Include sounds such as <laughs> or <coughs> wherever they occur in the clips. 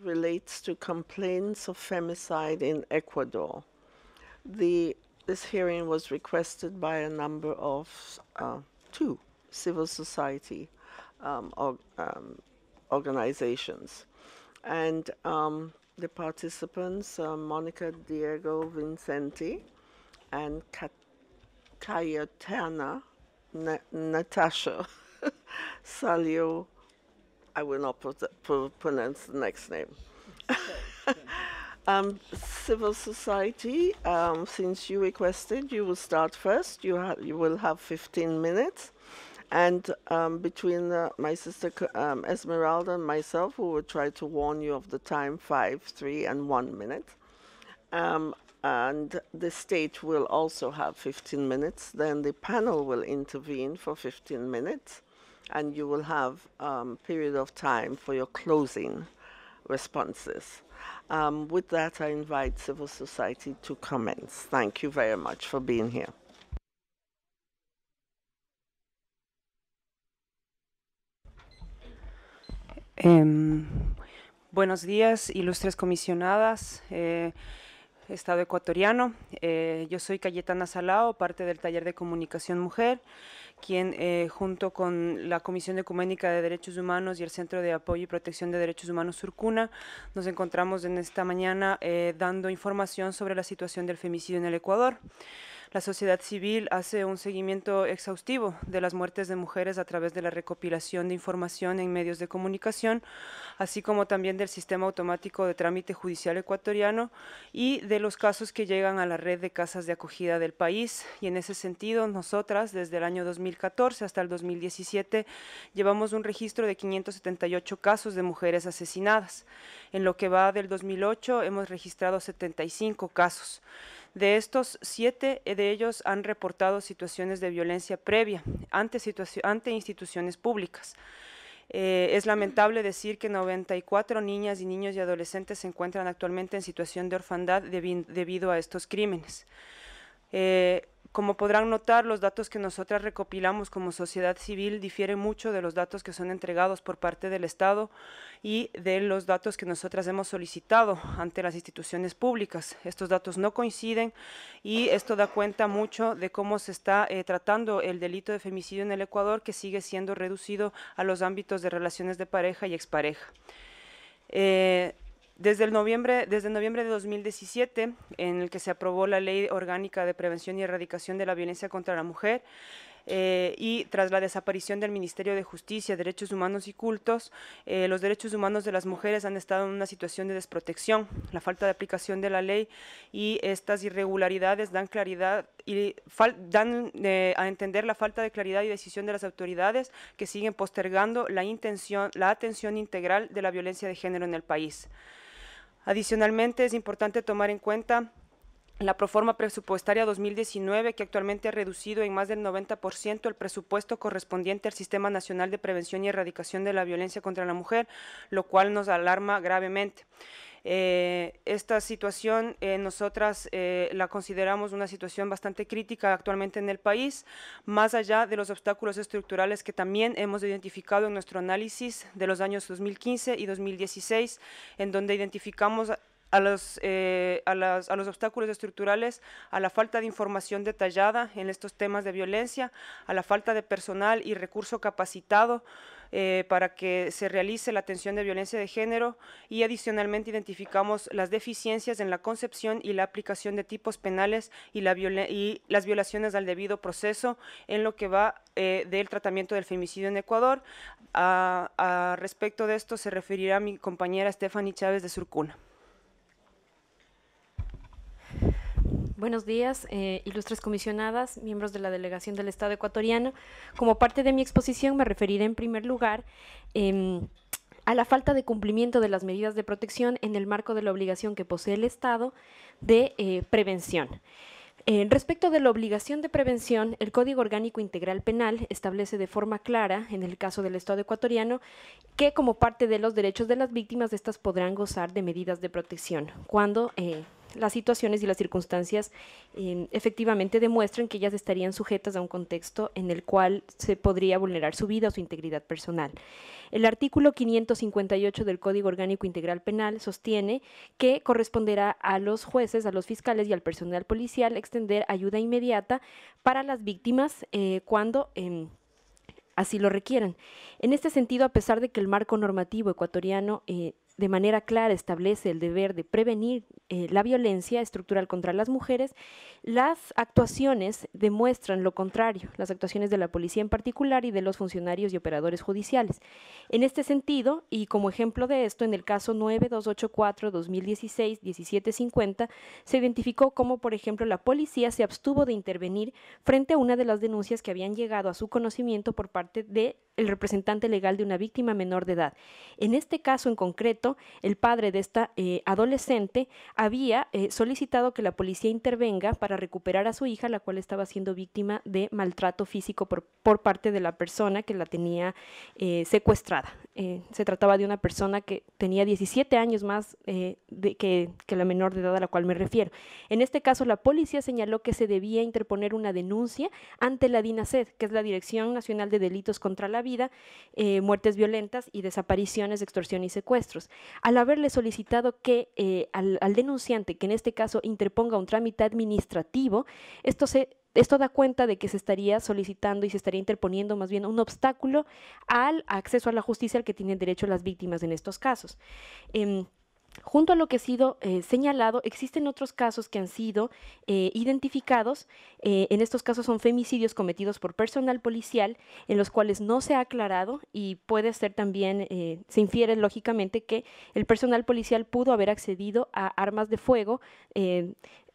relates to complaints of femicide in Ecuador. The, this hearing was requested by a number of uh, two civil society um, or, um, organizations. And um, the participants, uh, Monica Diego Vincenti and Kat Cayetana Na Natasha <laughs> Salio I will not pronounce the next name. <laughs> um, civil society, um, since you requested, you will start first. You, you will have 15 minutes. And um, between uh, my sister um, Esmeralda and myself, we will try to warn you of the time five, three, and one minute. Um, and the state will also have 15 minutes. Then the panel will intervene for 15 minutes and you will have a um, period of time for your closing responses. Um, with that, I invite civil society to comments. Thank you very much for being here. Um, buenos días, ilustres comisionadas. Eh, Estado ecuatoriano. Eh, yo soy Cayetana Salao, parte del taller de comunicación mujer, quien eh, junto con la Comisión Ecuménica de Derechos Humanos y el Centro de Apoyo y Protección de Derechos Humanos Surcuna, nos encontramos en esta mañana eh, dando información sobre la situación del femicidio en el Ecuador. La sociedad civil hace un seguimiento exhaustivo de las muertes de mujeres a través de la recopilación de información en medios de comunicación, así como también del sistema automático de trámite judicial ecuatoriano y de los casos que llegan a la red de casas de acogida del país. Y en ese sentido, nosotras, desde el año 2014 hasta el 2017, llevamos un registro de 578 casos de mujeres asesinadas. En lo que va del 2008, hemos registrado 75 casos. De estos, siete de ellos han reportado situaciones de violencia previa ante, instituciones públicas. Eh, es lamentable decir que 94 niñas y niños y adolescentes se encuentran actualmente en situación de orfandad debido a estos crímenes. Eh, como podrán notar, los datos que nosotras recopilamos como sociedad civil difieren mucho de los datos que son entregados por parte del Estado y de los datos que nosotras hemos solicitado ante las instituciones públicas. Estos datos no coinciden y esto da cuenta mucho de cómo se está eh, tratando el delito de femicidio en el Ecuador, que sigue siendo reducido a los ámbitos de relaciones de pareja y expareja. Eh, desde noviembre, de 2017, en el que se aprobó la Ley Orgánica de Prevención y Erradicación de la Violencia contra la Mujer, eh, y tras la desaparición del Ministerio de Justicia, Derechos Humanos y Cultos, eh, los derechos humanos de las mujeres han estado en una situación de desprotección. La falta de aplicación de la ley y estas irregularidades dan claridad y dan eh, a entender la falta de claridad y decisión de las autoridades que siguen postergando la intención, la atención integral de la violencia de género en el país. Adicionalmente, es importante tomar en cuenta la proforma presupuestaria 2019, que actualmente ha reducido en más del 90% el presupuesto correspondiente al Sistema Nacional de Prevención y Erradicación de la Violencia contra la Mujer, lo cual nos alarma gravemente. Eh, esta situación eh, nosotras eh, la consideramos una situación bastante crítica actualmente en el país, más allá de los obstáculos estructurales que también hemos identificado en nuestro análisis de los años 2015 y 2016, en donde identificamos a los, a, a los, obstáculos estructurales, a la falta de información detallada en estos temas de violencia, a la falta de personal y recurso capacitado, eh, para que se realice la atención de violencia de género y adicionalmente identificamos las deficiencias en la concepción y la aplicación de tipos penales y, y las violaciones al debido proceso en lo que va eh, del tratamiento del femicidio en Ecuador. A, respecto de esto se referirá mi compañera Stephanie Chávez de Surcuna. Buenos días, eh, ilustres comisionadas, miembros de la delegación del Estado ecuatoriano. Como parte de mi exposición me referiré en primer lugar em, a la falta de cumplimiento de las medidas de protección en el marco de la obligación que posee el Estado de eh, prevención. Eh, respecto de la obligación de prevención, el Código Orgánico Integral Penal establece de forma clara, en el caso del Estado ecuatoriano, que como parte de los derechos de las víctimas, estas podrán gozar de medidas de protección cuando las situaciones y las circunstancias em, efectivamente demuestran que ellas estarían sujetas a un contexto en el cual se podría vulnerar su vida o su integridad personal. El artículo 558 del Código Orgánico Integral Penal sostiene que corresponderá a los jueces, a los fiscales y al personal policial extender ayuda inmediata para las víctimas eh, cuando... Em, así lo requieran. En este sentido, a pesar de que el marco normativo ecuatoriano eh, de manera clara establece el deber de prevenir eh, la violencia estructural contra las mujeres, las actuaciones demuestran lo contrario, las actuaciones de la policía en particular y de los funcionarios y operadores judiciales. En este sentido, y como ejemplo de esto, en el caso 9284-2016-1750, se identificó cómo, por ejemplo, la policía se abstuvo de intervenir frente a una de las denuncias que habían llegado a su conocimiento por parte de el representante legal de una víctima menor de edad. En este caso en concreto, el padre de esta eh, adolescente había eh, solicitado que la policía intervenga para recuperar a su hija, la cual estaba siendo víctima de maltrato físico por, por parte de la persona que la tenía eh, secuestrada. se trataba de una persona que tenía 17 años más de, que, que la menor de edad a la cual me refiero. En este caso, la policía señaló que se debía interponer una denuncia ante la DINASED, e que es la Dirección Nacional de Delitos contra la vida, eh, muertes violentas y desapariciones, extorsión y secuestros. Al haberle solicitado que eh, al, denunciante, que en este caso interponga un trámite administrativo, esto se esto da cuenta de que se estaría solicitando y se estaría interponiendo más bien un obstáculo al acceso a la justicia al que tienen derecho las víctimas en estos casos. Em, Junto a lo que ha sido eh, señalado, existen otros casos que han sido eh, identificados. Eh, en estos casos son femicidios cometidos por personal policial, en los cuales no se ha aclarado y puede ser también, se infiere lógicamente que el personal policial pudo haber accedido a armas de fuego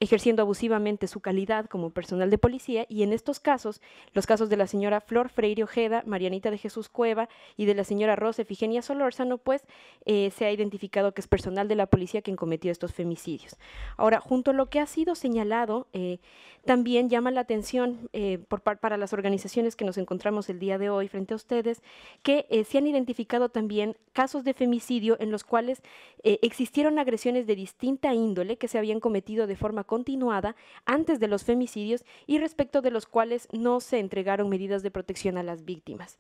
ejerciendo abusivamente su calidad como personal de policía y en estos casos, los casos de la señora Flor Freire Ojeda, Marianita de Jesús Cueva y de la señora Rosa Efigenia Solórzano, pues eh, se ha identificado que es personal de la policía quien cometió estos femicidios. Ahora, junto a lo que ha sido señalado, eh, también llama la atención eh, para las organizaciones que nos encontramos el día de hoy frente a ustedes, que se han identificado también casos de femicidio en los cuales existieron agresiones de distinta índole que se habían cometido de forma continuada antes de los femicidios y respecto de los cuales no se entregaron medidas de protección a las víctimas.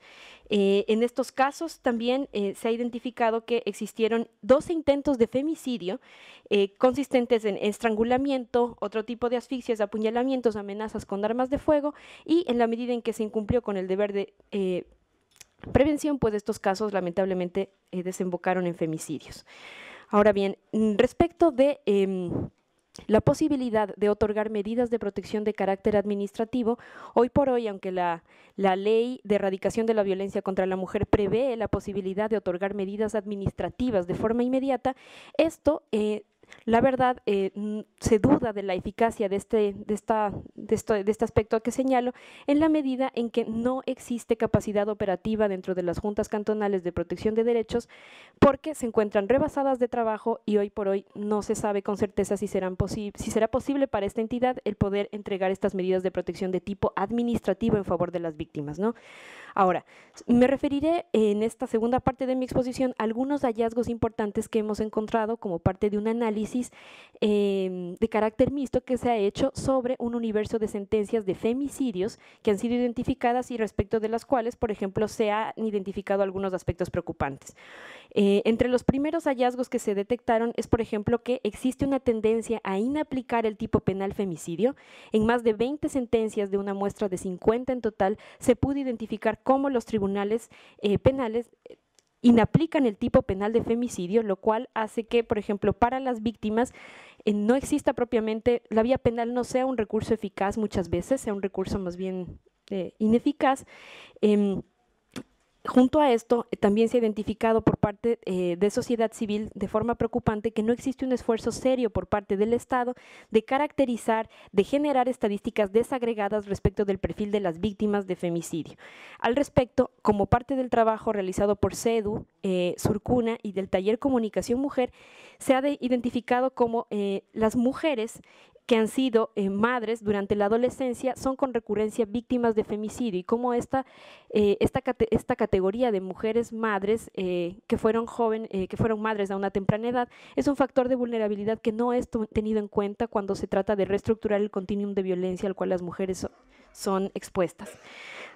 Eh, en estos casos también eh, se ha identificado que existieron 12 intentos de femicidio eh, consistentes en estrangulamiento, otro tipo de asfixias, apuñalamientos, amenazas con armas de fuego y en la medida en que se incumplió con el deber de prevención, pues estos casos lamentablemente desembocaron en femicidios. Ahora bien, mm, respecto de em, la posibilidad de otorgar medidas de protección de carácter administrativo, hoy por hoy, aunque la, ley de erradicación de la violencia contra la mujer prevé la posibilidad de otorgar medidas administrativas de forma inmediata, esto eh, la verdad eh, se duda de la eficacia de este, de, esta, de, este aspecto que señalo en la medida en que no existe capacidad operativa dentro de las juntas cantonales de protección de derechos porque se encuentran rebasadas de trabajo y hoy por hoy no se sabe con certeza si, será posible para esta entidad el poder entregar estas medidas de protección de tipo administrativo en favor de las víctimas. ¿no? Ahora, me referiré en esta segunda parte de mi exposición a algunos hallazgos importantes que hemos encontrado como parte de un análisis Em, de carácter mixto que se ha hecho sobre un universo de sentencias de femicidios que han sido identificadas y respecto de las cuales, por ejemplo, se han identificado algunos aspectos preocupantes. Eh, entre los primeros hallazgos que se detectaron es, por ejemplo, que existe una tendencia a inaplicar el tipo penal femicidio. En más de 20 sentencias de una muestra de 50 en total, se pudo identificar cómo los tribunales eh, penales inaplican el tipo penal de femicidio, lo cual hace que, por ejemplo, para las víctimas eh, no exista propiamente, la vía penal no sea un recurso eficaz muchas veces, sea un recurso más bien eh, ineficaz. Em, Junto a esto, eh, también se ha identificado por parte eh, de sociedad civil de forma preocupante que no existe un esfuerzo serio por parte del Estado de caracterizar, de generar estadísticas desagregadas respecto del perfil de las víctimas de femicidio. Al respecto, como parte del trabajo realizado por CEDU, eh, Surcuna y del taller Comunicación Mujer, se ha identificado como las mujeres que han sido eh, madres durante la adolescencia son con recurrencia víctimas de femicidio y como esta, eh, esta, esta, categoría de mujeres madres eh, que, fueron joven, eh, que fueron madres a una temprana edad es un factor de vulnerabilidad que no es tenido en cuenta cuando se trata de reestructurar el continuum de violencia al cual las mujeres son expuestas.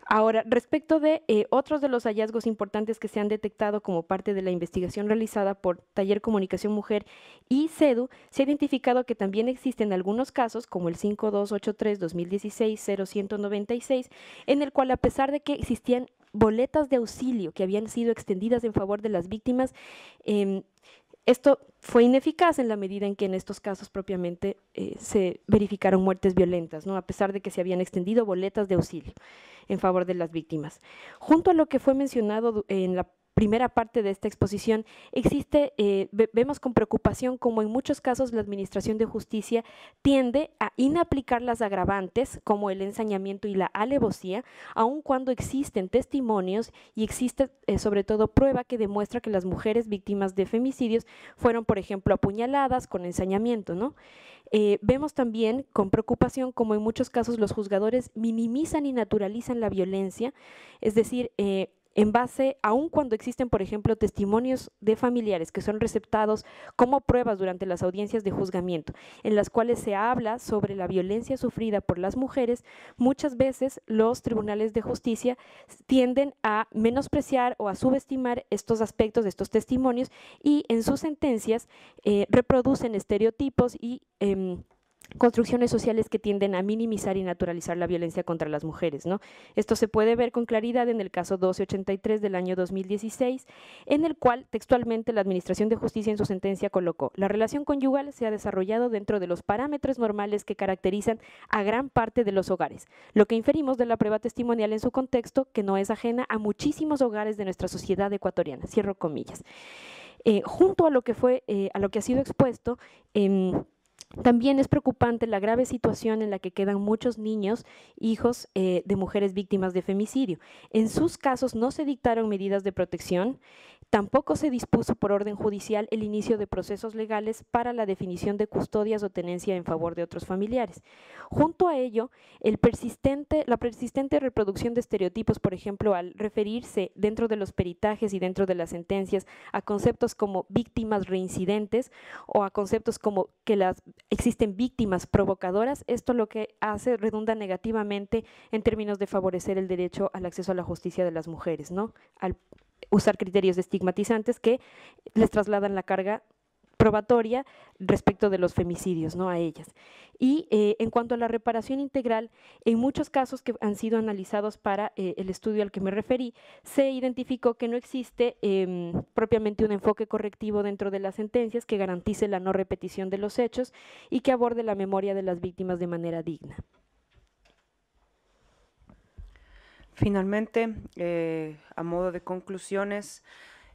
Ahora, respecto de eh, otros de los hallazgos importantes que se han detectado como parte de la investigación realizada por Taller Comunicación Mujer y CEDU, se ha identificado que también existen algunos casos, como el 5283-2016-0196, en el cual, a pesar de que existían boletas de auxilio que habían sido extendidas en favor de las víctimas, em, esto fue ineficaz en la medida en que en estos casos propiamente eh, se verificaron muertes violentas, ¿no? a pesar de que se habían extendido boletas de auxilio en favor de las víctimas. Junto a lo que fue mencionado en la primera parte de esta exposición, existe, eh, vemos con preocupación como en muchos casos la Administración de Justicia tiende a inaplicar las agravantes como el ensañamiento y la alevosía, aun cuando existen testimonios y existe eh, sobre todo prueba que demuestra que las mujeres víctimas de femicidios fueron, por ejemplo, apuñaladas con ensañamiento. ¿no? Eh, vemos también con preocupación como en muchos casos los juzgadores minimizan y naturalizan la violencia, es decir, en base, aun cuando existen, por ejemplo, testimonios de familiares que son receptados como pruebas durante las audiencias de juzgamiento, en las cuales se habla sobre la violencia sufrida por las mujeres, muchas veces los tribunales de justicia tienden a menospreciar o a subestimar estos aspectos, de estos testimonios, y en sus sentencias eh, reproducen estereotipos y... Em, construcciones sociales que tienden a minimizar y naturalizar la violencia contra las mujeres. Esto se puede ver con claridad en el caso 1283 del año 2016, en el cual textualmente la Administración de Justicia en su sentencia colocó, la relación conyugal se ha desarrollado dentro de los parámetros normales que caracterizan a gran parte de los hogares, lo que inferimos de la prueba testimonial en su contexto, que no es ajena a muchísimos hogares de nuestra sociedad ecuatoriana. Cierro comillas. Eh, junto a lo que fue, eh, a lo que ha sido expuesto, también es preocupante la grave situación en la que quedan muchos niños, hijos eh, de mujeres víctimas de femicidio. En sus casos no se dictaron medidas de protección, tampoco se dispuso por orden judicial el inicio de procesos legales para la definición de custodias o tenencia en favor de otros familiares. Junto a ello, el persistente, la persistente reproducción de estereotipos, por ejemplo, al referirse dentro de los peritajes y dentro de las sentencias a conceptos como víctimas reincidentes o a conceptos como que las existen víctimas provocadoras, esto lo que hace redunda negativamente en términos de favorecer el derecho al acceso a la justicia de las mujeres, ¿no? Al usar criterios estigmatizantes que les trasladan la carga probatoria respecto de los femicidios, ¿no? A ellas. Y eh, en cuanto a la reparación integral, en muchos casos que han sido analizados para eh, el estudio al que me referí, se identificó que no existe em, propiamente un enfoque correctivo dentro de las sentencias que garantice la no repetición de los hechos y que aborde la memoria de las víctimas de manera digna. Finalmente, eh, a modo de conclusiones,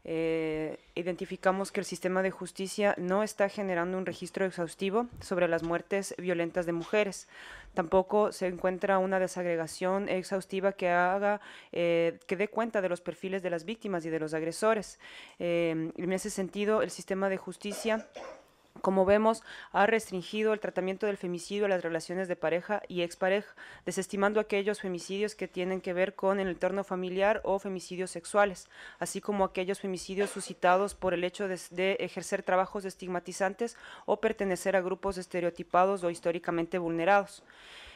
eh, identificamos que el sistema de justicia no está generando un registro exhaustivo sobre las muertes violentas de mujeres. Tampoco se encuentra una desagregación exhaustiva que haga, eh, que dé cuenta de los perfiles de las víctimas y de los agresores. Eh, en ese sentido, el sistema de justicia como vemos, ha restringido el tratamiento del femicidio a las relaciones de pareja y expareja, desestimando aquellos femicidios que tienen que ver con el entorno familiar o femicidios sexuales, así como aquellos femicidios suscitados por el hecho de, de ejercer trabajos estigmatizantes o pertenecer a grupos estereotipados o históricamente vulnerados.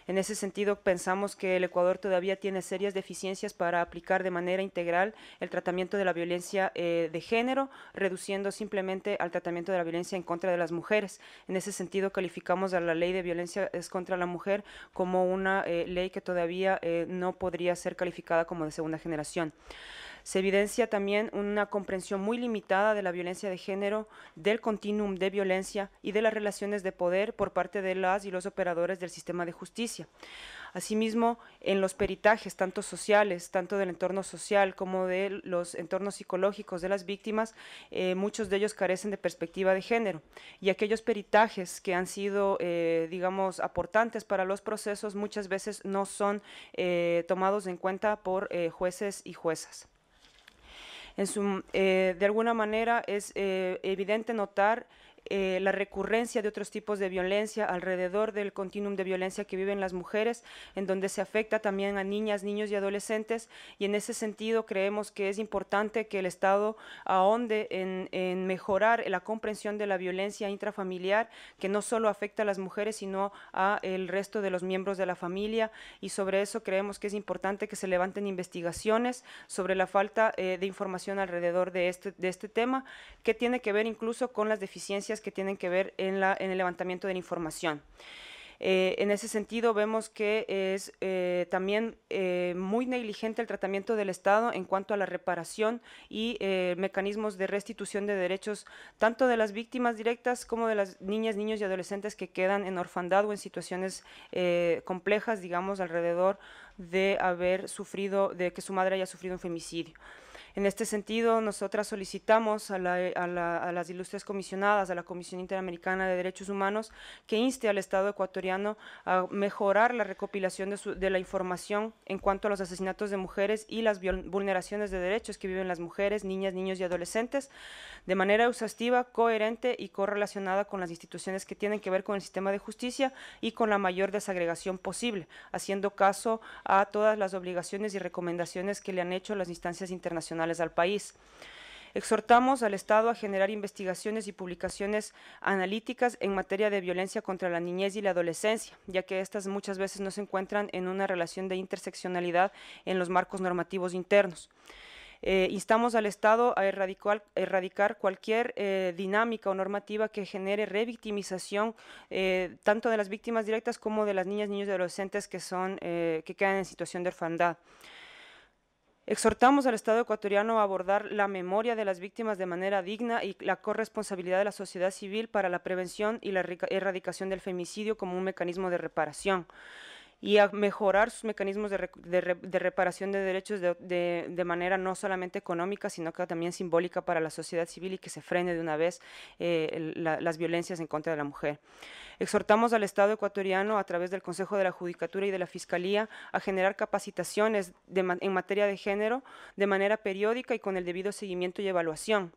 En ese sentido, pensamos que el Ecuador todavía tiene serias deficiencias para aplicar de manera integral el tratamiento de la violencia eh, de género, reduciendo simplemente al tratamiento de la violencia en contra de las mujeres. En ese sentido, calificamos a la ley de violencia contra la mujer como una eh, ley que todavía eh, no podría ser calificada como de segunda generación. Se evidencia también una comprensión muy limitada de la violencia de género, del continuum de violencia y de las relaciones de poder por parte de las y los operadores del sistema de justicia. Asimismo, en los peritajes, tanto sociales, tanto del entorno social como de los entornos psicológicos de las víctimas, eh, muchos de ellos carecen de perspectiva de género. Y aquellos peritajes que han sido, eh, digamos, aportantes para los procesos muchas veces no son eh, tomados en cuenta por jueces y juezas su, eh, de alguna manera es eh, evidente notar eh, la recurrencia de otros tipos de violencia alrededor del continuum de violencia que viven las mujeres, en donde se afecta también a niñas, niños y adolescentes. Y en ese sentido creemos que es importante que el Estado ahonde en, mejorar la comprensión de la violencia intrafamiliar, que no solo afecta a las mujeres, sino a el resto de los miembros de la familia. Y sobre eso creemos que es importante que se levanten investigaciones sobre la falta eh, de información alrededor de este, de este tema, que tiene que ver incluso con las deficiencias que tienen que ver en, el levantamiento de la información. Eh, en ese sentido, vemos que es eh, también eh, muy negligente el tratamiento del Estado en cuanto a la reparación y mecanismos de restitución de derechos tanto de las víctimas directas como de las niñas, niños y adolescentes que quedan en orfandad o en situaciones complejas, digamos, alrededor de haber sufrido, de que su madre haya sufrido un femicidio. En este sentido, nosotras solicitamos eh, a, las ilustres comisionadas, a la Comisión Interamericana de Derechos Humanos, que inste al Estado ecuatoriano a mejorar la recopilación de, de la información en cuanto a los asesinatos de mujeres y las vulneraciones de derechos que viven las mujeres, niñas, niños y adolescentes, de manera exhaustiva, coherente y correlacionada con las instituciones que tienen que ver con el sistema de justicia y con la mayor desagregación posible, haciendo caso a todas las obligaciones y recomendaciones que le han hecho las instancias internacionales al país. Exhortamos al Estado a generar investigaciones y publicaciones analíticas en materia de violencia contra la niñez y la adolescencia, ya que estas muchas veces no se encuentran en una relación de interseccionalidad en los marcos normativos internos. Eh, instamos al Estado a erradicar, cualquier eh, dinámica o normativa que genere revictimización eh, tanto de las víctimas directas como de las niñas, niños y adolescentes que, son, que quedan en situación de orfandad. Exhortamos al Estado ecuatoriano a abordar la memoria de las víctimas de manera digna y la corresponsabilidad de la sociedad civil para la prevención y la erradicación del femicidio como un mecanismo de reparación y a mejorar sus mecanismos de, reparación de derechos de, manera no solamente económica, sino que también simbólica para la sociedad civil y que se frene de una vez eh, las violencias en contra de la mujer. Exhortamos al Estado ecuatoriano a través del Consejo de la Judicatura y de la Fiscalía a generar capacitaciones en materia de género de manera periódica y con el debido seguimiento y evaluación.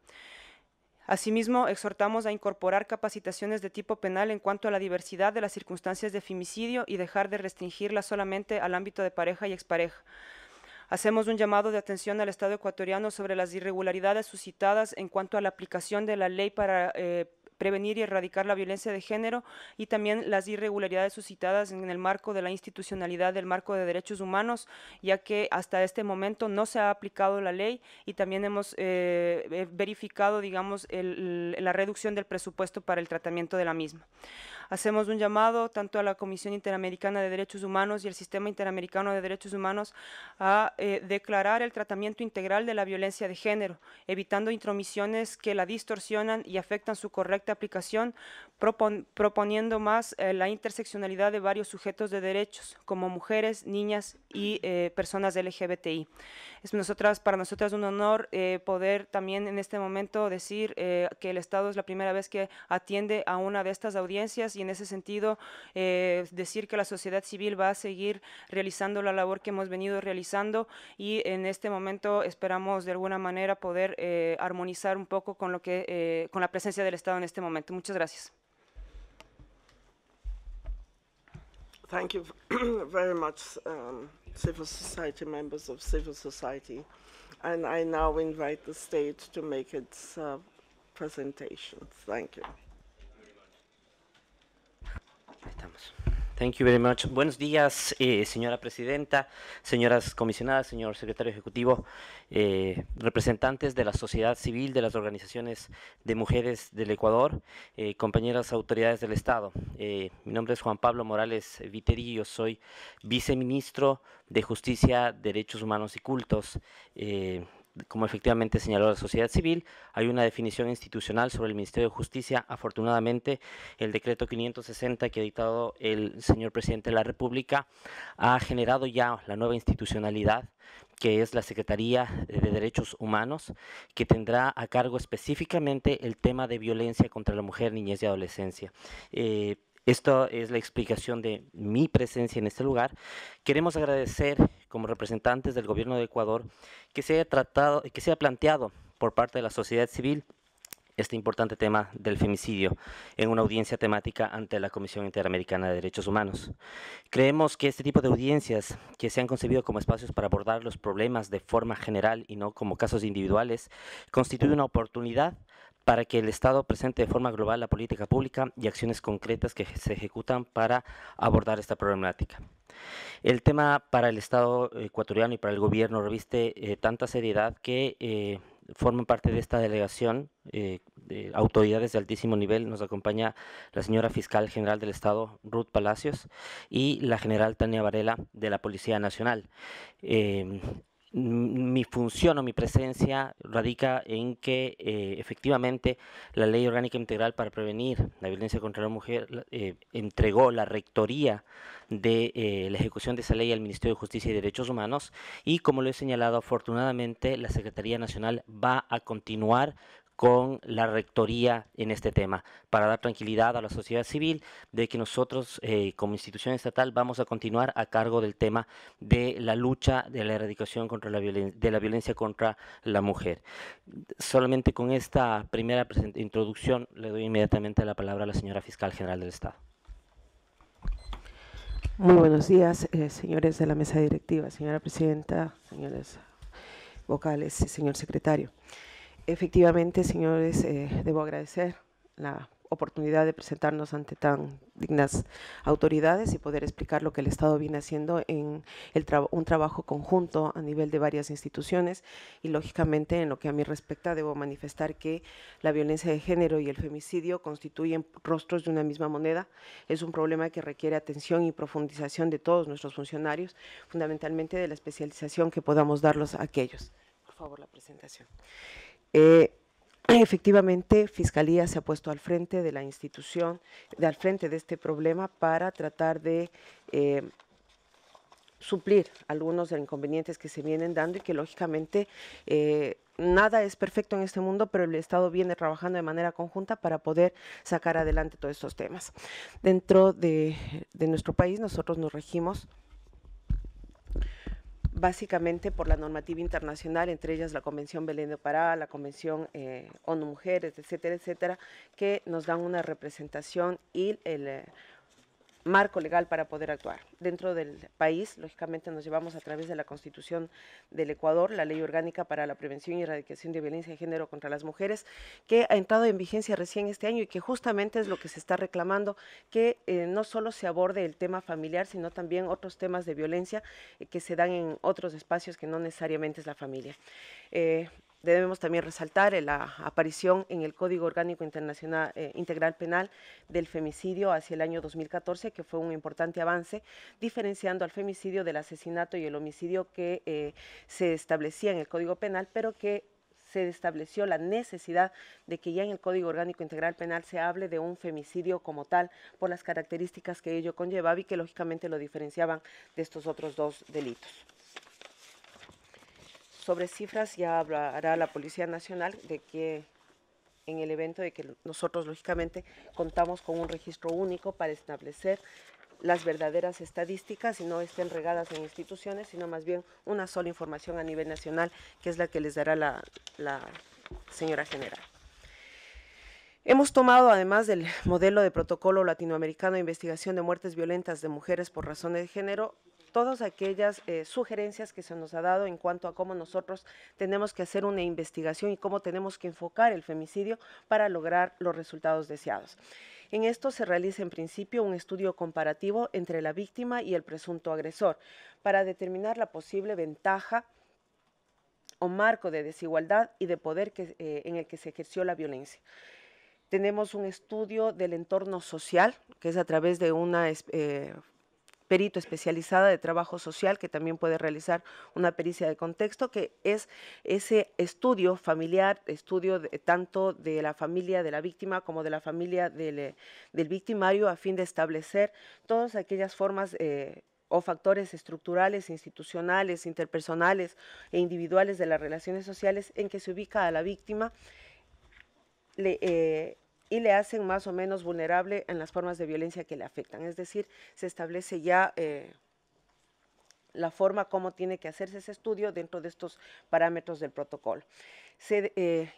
Asimismo, exhortamos a incorporar capacitaciones de tipo penal en cuanto a la diversidad de las circunstancias de femicidio y dejar de restringirla solamente al ámbito de pareja y expareja. Hacemos un llamado de atención al Estado ecuatoriano sobre las irregularidades suscitadas en cuanto a la aplicación de la ley para eh, prevenir y erradicar la violencia de género y también las irregularidades suscitadas en el marco de la institucionalidad del marco de derechos humanos, ya que hasta este momento no se ha aplicado la ley y también hemos eh, eh, verificado, digamos, la reducción del presupuesto para el tratamiento de la misma. Hacemos un llamado tanto a la Comisión Interamericana de Derechos Humanos y al Sistema Interamericano de Derechos Humanos a eh, declarar el tratamiento integral de la violencia de género, evitando intromisiones que la distorsionan y afectan su correcto aplicación, proponiendo más eh, la interseccionalidad de varios sujetos de derechos, como mujeres, niñas y eh, personas LGBTI. Es nosotras, para nosotras un honor eh, poder también en este momento decir eh, que el Estado es la primera vez que atiende a una de estas audiencias y en ese sentido decir que la sociedad civil va a seguir realizando la labor que hemos venido realizando y en este momento esperamos de alguna manera poder armonizar un poco con lo que con la presencia del Estado en este este momento. Muchas gracias. Thank you <coughs> very much, um, civil society members of civil society. And I now invite the state to make its uh, presentation. Thank you. Buenos días, eh, señora presidenta, señoras comisionadas, señor secretario ejecutivo, eh, representantes de la sociedad civil, de las organizaciones de mujeres del Ecuador, eh, compañeras autoridades del Estado. mi nombre es Juan Pablo Morales yo soy viceministro de Justicia, Derechos Humanos y Cultos como efectivamente señaló la sociedad civil, hay una definición institucional sobre el Ministerio de Justicia. Afortunadamente, el decreto 560 que ha dictado el señor presidente de la República ha generado ya la nueva institucionalidad que es la Secretaría de Derechos Humanos, que tendrá a cargo específicamente el tema de violencia contra la mujer, niñez y adolescencia. Eh, esta es la explicación de mi presencia en este lugar. Queremos agradecer como representantes del gobierno de Ecuador que se haya tratado, que se haya planteado por parte de la sociedad civil este importante tema del femicidio en una audiencia temática ante la Comisión Interamericana de Derechos Humanos. Creemos que este tipo de audiencias, que se han concebido como espacios para abordar los problemas de forma general y no como casos individuales, constituye una oportunidad para que el Estado presente de forma global la política pública y acciones concretas que se ejecutan para abordar esta problemática. El tema para el Estado ecuatoriano y para el gobierno reviste eh, tanta seriedad que eh, forman parte de esta delegación eh, de autoridades de altísimo nivel. Nos acompaña la señora fiscal general del Estado, Ruth Palacios, y la general Tania Varela de la Policía Nacional mi función o mi presencia radica en que eh, efectivamente la Ley Orgánica Integral para Prevenir la Violencia contra la Mujer eh, entregó la rectoría de eh, la ejecución de esa ley al Ministerio de Justicia y Derechos Humanos y como lo he señalado afortunadamente la Secretaría Nacional va a continuar con la rectoría en este tema, para dar tranquilidad a la sociedad civil de que nosotros eh, como institución estatal vamos a continuar a cargo del tema de la lucha de la erradicación contra la de la violencia contra la mujer. Solamente con esta primera introducción le doy inmediatamente la palabra a la señora fiscal general del Estado. Muy buenos días, eh, señores de la mesa directiva, señora presidenta, señores vocales señor secretario. Efectivamente, señores, eh, debo agradecer la oportunidad de presentarnos ante tan dignas autoridades y poder explicar lo que el Estado viene haciendo en el un trabajo conjunto a nivel de varias instituciones y lógicamente en lo que a mí respecta debo manifestar que la violencia de género y el femicidio constituyen rostros de una misma moneda. Es un problema que requiere atención y profundización de todos nuestros funcionarios, fundamentalmente de la especialización que podamos darlos a aquellos. Por favor, la presentación. Eh, efectivamente, Fiscalía se ha puesto al frente de la institución, de, al frente de este problema para tratar de eh, suplir algunos de los inconvenientes que se vienen dando y que lógicamente eh, nada es perfecto en este mundo, pero el Estado viene trabajando de manera conjunta para poder sacar adelante todos estos temas. Dentro de nuestro país nosotros nos regimos básicamente por la normativa internacional, entre ellas la Convención Belén de Pará, la Convención eh, ONU Mujeres, etcétera, etcétera, que nos dan una representación y el eh, marco legal para poder actuar. Dentro del país, lógicamente, nos llevamos a través de la Constitución del Ecuador, la Ley Orgánica para la Prevención y Erradicación de Violencia de Género contra las Mujeres, que ha entrado en vigencia recién este año y que justamente es lo que se está reclamando, que eh, no solo se aborde el tema familiar, sino también otros temas de violencia eh, que se dan en otros espacios que no necesariamente es la familia. Eh, debemos también resaltar la aparición en el Código Orgánico eh, Integral Penal del femicidio hacia el año 2014, que fue un importante avance, diferenciando al femicidio del asesinato y el homicidio que eh, se establecía en el Código Penal, pero que se estableció la necesidad de que ya en el Código Orgánico Integral Penal se hable de un femicidio como tal por las características que ello conllevaba y que lógicamente lo diferenciaban de estos otros dos delitos sobre cifras ya hablará la Policía Nacional de que en el evento de que nosotros lógicamente contamos con un registro único para establecer las verdaderas estadísticas y no estén regadas en instituciones, sino más bien una sola información a nivel nacional, que es la que les dará la, la señora general. Hemos tomado, además del modelo de protocolo latinoamericano de investigación de muertes violentas de mujeres por razones de género, todas aquellas eh, sugerencias que se nos ha dado en cuanto a cómo nosotros tenemos que hacer una investigación y cómo tenemos que enfocar el femicidio para lograr los resultados deseados. En esto se realiza en principio un estudio comparativo entre la víctima y el presunto agresor para determinar la posible ventaja o marco de desigualdad y de poder que, eh, en el que se ejerció la violencia. Tenemos un estudio del entorno social, que es a través de una eh, perito especializada de trabajo social que también puede realizar una pericia de contexto, que es ese estudio familiar, estudio tanto de la familia de la víctima como de la familia del, victimario a fin de establecer todas aquellas formas eh, o factores estructurales, institucionales, interpersonales e individuales de las relaciones sociales en que se ubica a la víctima. Le, eh, y le hacen más o menos vulnerable en las formas de violencia que le afectan. Es decir, se establece ya eh, la forma como tiene que hacerse ese estudio dentro de estos parámetros del protocolo. Eh,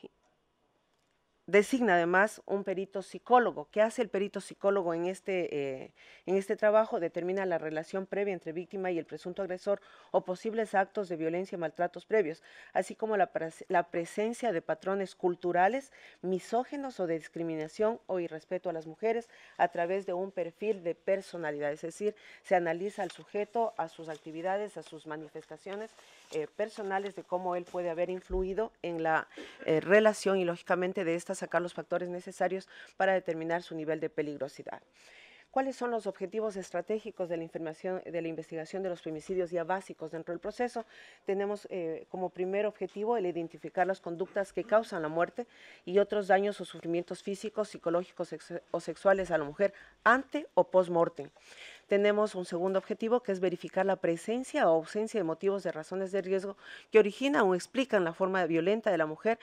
designa además un perito psicólogo. ¿Qué hace el perito psicólogo en este, eh, en este trabajo? Determina la relación previa entre víctima y el presunto agresor o posibles actos de violencia y maltratos previos, así como la, la presencia de patrones culturales, misógenos o de discriminación o irrespeto a las mujeres a través de un perfil de personalidad. Es decir, se analiza al sujeto, a sus actividades, a sus manifestaciones eh, personales de cómo él puede haber influido en la eh, relación y lógicamente de esta sacar los factores necesarios para determinar su nivel de peligrosidad. ¿Cuáles son los objetivos estratégicos de la, información, de la investigación de los femicidios ya básicos dentro del proceso? Tenemos eh, como primer objetivo el identificar las conductas que causan la muerte y otros daños o sufrimientos físicos, psicológicos o sexuales a la mujer ante o post-mortem. Tenemos un segundo objetivo que es verificar la presencia o ausencia de motivos de razones de riesgo que originan o explican la forma violenta de la mujer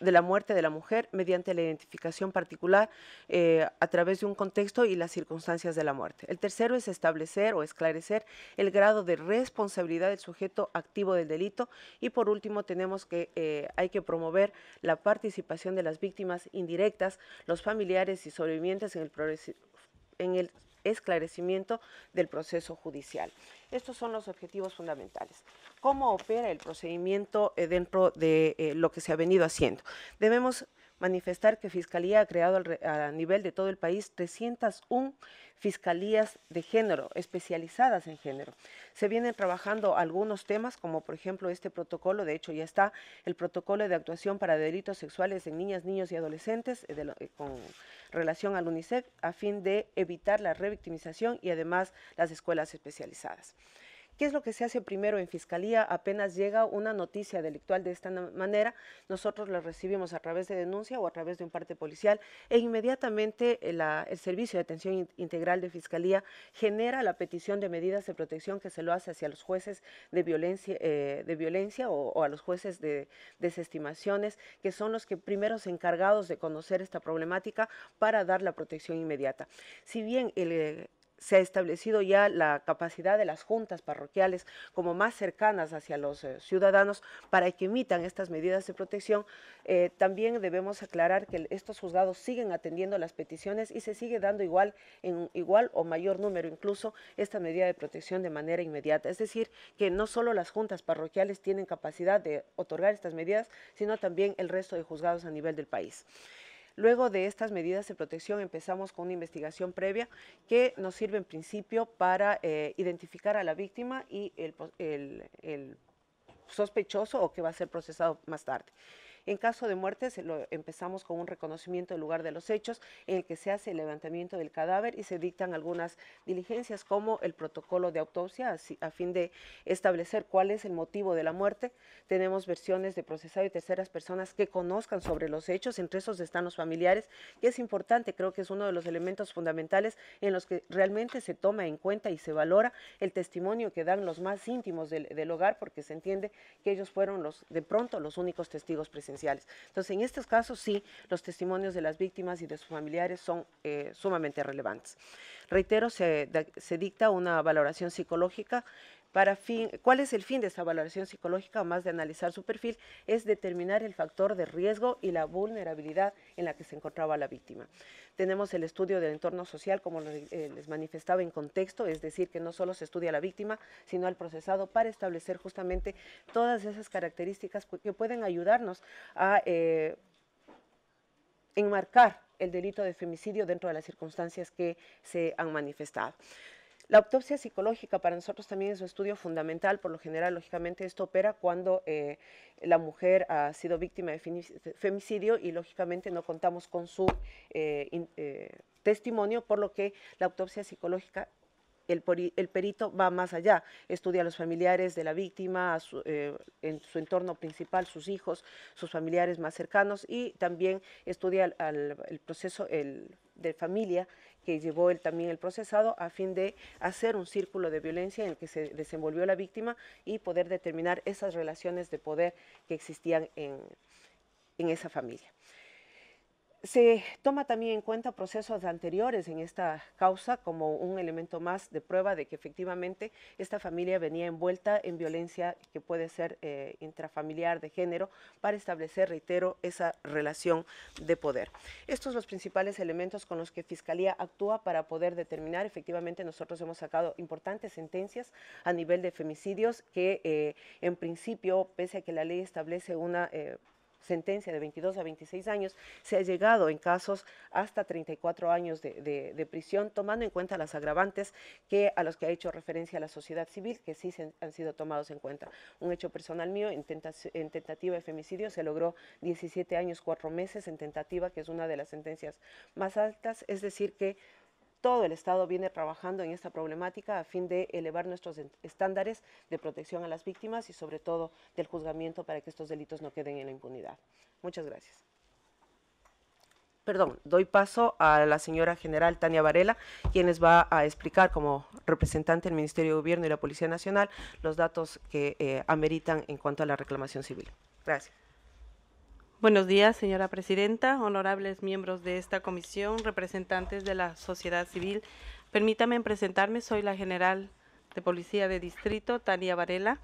de la muerte de la mujer mediante la identificación particular eh, a través de un contexto y las circunstancias de la muerte. El tercero es establecer o esclarecer el grado de responsabilidad del sujeto activo del delito y por último tenemos que eh, hay que promover la participación de las víctimas indirectas, los familiares y sobrevivientes en el, en el esclarecimiento del proceso judicial. Estos son los objetivos fundamentales. ¿Cómo opera el procedimiento eh, dentro de eh, lo que se ha venido haciendo? Debemos manifestar que Fiscalía ha creado a nivel de todo el país 301 fiscalías de género, especializadas en género. Se vienen trabajando algunos temas, como por ejemplo este protocolo, de hecho ya está, el protocolo de actuación para delitos sexuales en niñas, niños y adolescentes, eh, con relación al UNICEF a fin de evitar la revictimización y además las escuelas especializadas. ¿Qué es lo que se hace primero en Fiscalía? Apenas llega una noticia delictual de esta manera, nosotros la recibimos a través de denuncia o a través de un parte policial e inmediatamente eh, el Servicio de Atención Integral de Fiscalía genera la petición de medidas de protección que se lo hace hacia los jueces de violencia, eh, o, a los jueces de desestimaciones, que son los que primeros encargados de conocer esta problemática para dar la protección inmediata. Si bien el, eh, se ha establecido ya la capacidad de las juntas parroquiales como más cercanas hacia los eh, ciudadanos para que emitan estas medidas de protección. Eh, también debemos aclarar que estos juzgados siguen atendiendo las peticiones y se sigue dando igual, en igual o mayor número incluso esta medida de protección de manera inmediata. Es decir, que no solo las juntas parroquiales tienen capacidad de otorgar estas medidas, sino también el resto de juzgados a nivel del país. Luego de estas medidas de protección empezamos con una investigación previa que nos sirve en principio para eh, identificar a la víctima y el sospechoso o que va a ser procesado más tarde. En caso de muerte lo empezamos con un reconocimiento del lugar de los hechos, en el que se hace el levantamiento del cadáver y se dictan algunas diligencias, como el protocolo de autopsia, a fin de establecer cuál es el motivo de la muerte. Tenemos versiones de procesado y terceras personas que conozcan sobre los hechos, entre esos están los familiares, que es importante, creo que es uno de los elementos fundamentales en los que realmente se toma en cuenta y se valora el testimonio que dan los más íntimos del, del hogar, porque se entiende que ellos fueron los, de pronto los únicos testigos presentes. Entonces, en estos casos sí, los testimonios de las víctimas y de sus familiares son eh, sumamente relevantes. Reitero, se dicta una valoración psicológica ¿Cuál es el fin de esta valoración psicológica? Más de analizar su perfil, es determinar el factor de riesgo y la vulnerabilidad en la que se encontraba la víctima. Tenemos el estudio del entorno social, como eh, les manifestaba en contexto, es decir, que no solo se estudia a la víctima, sino al procesado para establecer justamente todas esas características que pueden ayudarnos a eh, enmarcar el delito de femicidio dentro de las circunstancias que se han manifestado. La autopsia psicológica para nosotros también es un estudio fundamental. Por lo general, lógicamente, esto opera cuando eh, la mujer ha sido víctima de femicidio y, lógicamente, no contamos con su eh, eh, testimonio, por lo que la autopsia psicológica el, el, perito va más allá, estudia a los familiares de la víctima, en su entorno principal, sus hijos, sus familiares más cercanos y también estudia el proceso de familia que llevó él también el procesado a fin de hacer un círculo de violencia en el que se desenvolvió la víctima y poder determinar esas relaciones de poder que existían en, en esa familia. Se toma también en cuenta procesos anteriores en esta causa como un elemento más de prueba de que efectivamente esta familia venía envuelta en violencia que puede ser eh, intrafamiliar de género para establecer, reitero, esa relación de poder. Estos son los principales elementos con los que Fiscalía actúa para poder determinar. Efectivamente, nosotros hemos sacado importantes sentencias a nivel de femicidios que eh, en principio, pese a que la ley establece una... Eh, sentencia de 22 a 26 años, se ha llegado en casos hasta 34 años de, prisión, tomando en cuenta las agravantes que a los que ha hecho referencia la sociedad civil, que sí se han sido tomados en cuenta. Un hecho personal mío, en, en tentativa de femicidio se logró 17 años, 4 meses, en tentativa, que es una de las sentencias más altas, es decir que todo el Estado viene trabajando en esta problemática a fin de elevar nuestros estándares de protección a las víctimas y sobre todo del juzgamiento para que estos delitos no queden en la impunidad. Muchas gracias. Perdón, doy paso a la señora general Tania Varela, quienes va a explicar como representante del Ministerio de Gobierno y la Policía Nacional los datos que eh, ameritan en cuanto a la reclamación civil. Gracias. Buenos días, señora presidenta, honorables miembros de esta comisión, representantes de la sociedad civil. Permítame presentarme, soy la general de Policía de Distrito, Tania Varela.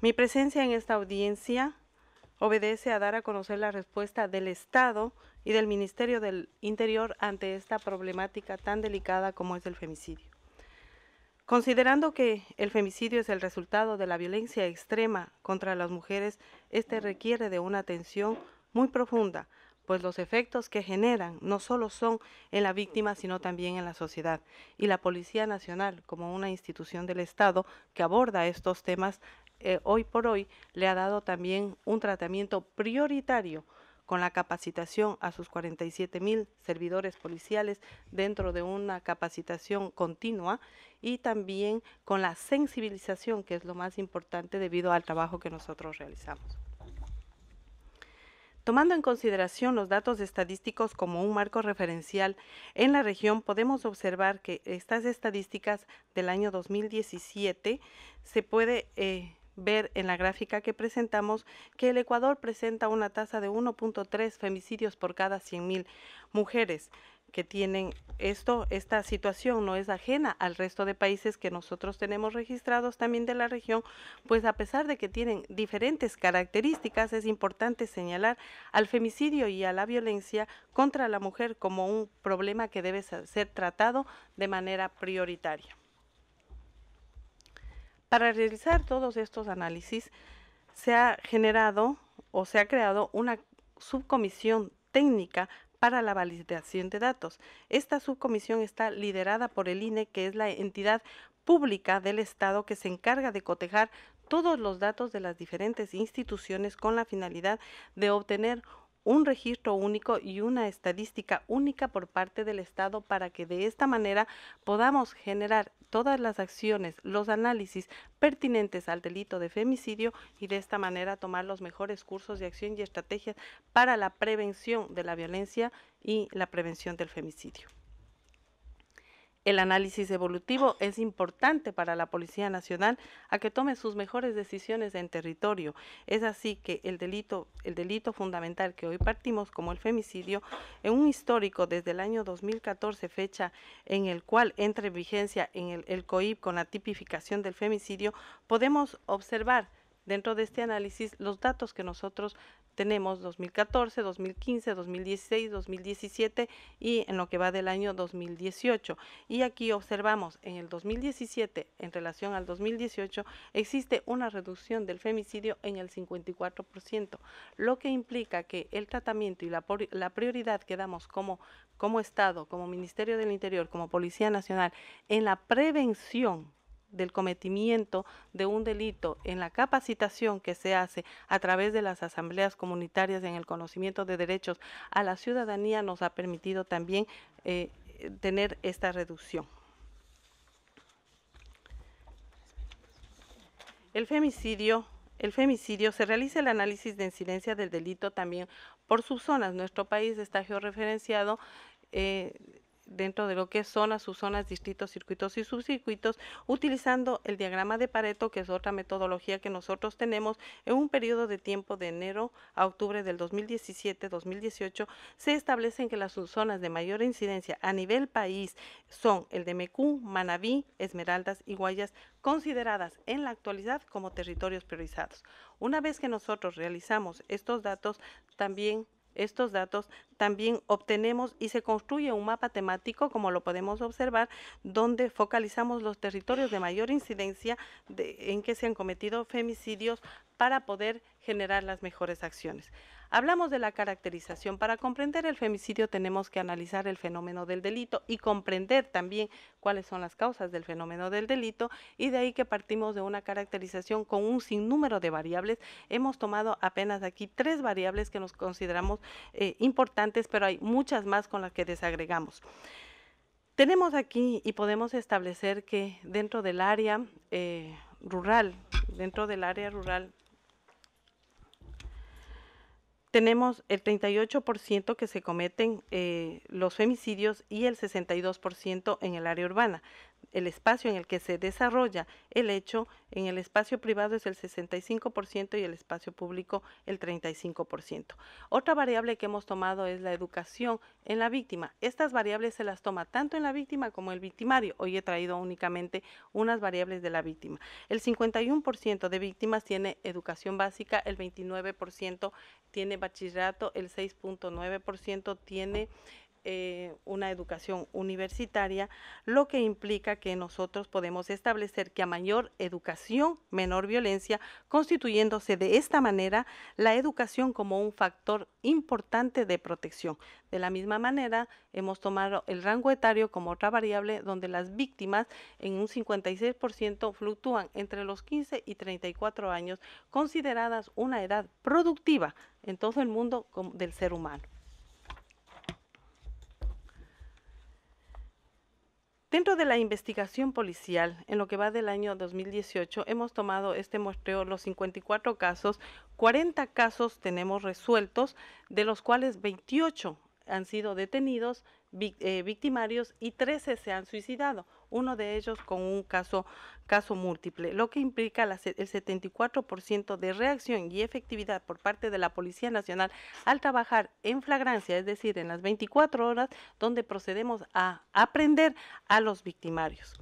Mi presencia en esta audiencia obedece a dar a conocer la respuesta del Estado y del Ministerio del Interior ante esta problemática tan delicada como es el femicidio. Considerando que el femicidio es el resultado de la violencia extrema contra las mujeres, este requiere de una atención muy profunda, pues los efectos que generan no solo son en la víctima, sino también en la sociedad. Y la Policía Nacional, como una institución del Estado que aborda estos temas, eh, hoy por hoy le ha dado también un tratamiento prioritario con la capacitación a sus 47 mil servidores policiales dentro de una capacitación continua y también con la sensibilización, que es lo más importante debido al trabajo que nosotros realizamos. Tomando en consideración los datos estadísticos como un marco referencial en la región, podemos observar que estas estadísticas del año 2017 se puede eh, ver en la gráfica que presentamos que el Ecuador presenta una tasa de 1.3 femicidios por cada 100.000 mujeres que tienen esto, esta situación no es ajena al resto de países que nosotros tenemos registrados también de la región, pues a pesar de que tienen diferentes características, es importante señalar al femicidio y a la violencia contra la mujer como un problema que debe ser tratado de manera prioritaria. Para realizar todos estos análisis se ha generado o se ha creado una subcomisión técnica para la validación de datos. Esta subcomisión está liderada por el INE, que es la entidad pública del Estado que se encarga de cotejar todos los datos de las diferentes instituciones con la finalidad de obtener un registro único y una estadística única por parte del Estado para que de esta manera podamos generar todas las acciones, los análisis pertinentes al delito de femicidio y de esta manera tomar los mejores cursos de acción y estrategias para la prevención de la violencia y la prevención del femicidio. El análisis evolutivo es importante para la Policía Nacional a que tome sus mejores decisiones en territorio. Es así que el delito, el delito fundamental que hoy partimos como el femicidio, en un histórico desde el año 2014, fecha en el cual entra en vigencia en el, COIB con la tipificación del femicidio, podemos observar dentro de este análisis los datos que nosotros tenemos 2014, 2015, 2016, 2017 y en lo que va del año 2018. Y aquí observamos en el 2017 en relación al 2018 existe una reducción del femicidio en el 54%, lo que implica que el tratamiento y la, la prioridad que damos como, como Estado, como Ministerio del Interior, como Policía Nacional en la prevención del cometimiento de un delito en la capacitación que se hace a través de las asambleas comunitarias en el conocimiento de derechos a la ciudadanía nos ha permitido también eh, tener esta reducción. El femicidio el femicidio, se realiza el análisis de incidencia del delito también por sus zonas. Nuestro país está georreferenciado eh, dentro de lo que sus zonas, subzonas, distritos, circuitos y subcircuitos, utilizando el diagrama de Pareto, que es otra metodología que nosotros tenemos, en un periodo de tiempo de enero a octubre del 2017-2018, se establecen que las zonas de mayor incidencia a nivel país son el de Mecú, Manabí, Esmeraldas y Guayas, consideradas en la actualidad como territorios priorizados. Una vez que nosotros realizamos estos datos, también estos datos, también obtenemos y se construye un mapa temático, como lo podemos observar, donde focalizamos los territorios de mayor incidencia en que se han cometido femicidios para poder generar las mejores acciones. Hablamos de la caracterización. Para comprender el femicidio tenemos que analizar el fenómeno del delito y comprender también cuáles son las causas del fenómeno del delito y de ahí que partimos de una caracterización con un sinnúmero de variables. Hemos tomado apenas aquí tres variables que nos consideramos eh, importantes, pero hay muchas más con las que desagregamos. Tenemos aquí y podemos establecer que dentro del área eh, rural, dentro del área rural tenemos el 38% que se cometen eh, los femicidios y el 62% en el área urbana el espacio en el que se desarrolla el hecho, en el espacio privado es el 65% y el espacio público el 35%. Otra variable que hemos tomado es la educación en la víctima. Estas variables se las toma tanto en la víctima como el victimario. Hoy he traído únicamente unas variables de la víctima. El 51% de víctimas tiene educación básica, el 29% tiene bachillerato, el 6.9% tiene eh, una educación universitaria, lo que implica que nosotros podemos establecer que a mayor educación, menor violencia, constituyéndose de esta manera la educación como un factor importante de protección. De la misma manera, hemos tomado el rango etario como otra variable donde las víctimas en un 56% fluctúan entre los 15 y 34 años, consideradas una edad productiva en todo el mundo del ser humano. Dentro de la investigación policial, en lo que va del año 2018, hemos tomado este muestreo los 54 casos, 40 casos tenemos resueltos, de los cuales 28 han sido detenidos, eh, victimarios y 13 se han suicidado uno de ellos con un caso, caso múltiple, lo que implica el 74% de reacción y efectividad por parte de la Policía Nacional al trabajar en flagrancia, es decir, en las 24 horas donde procedemos a aprender a los victimarios.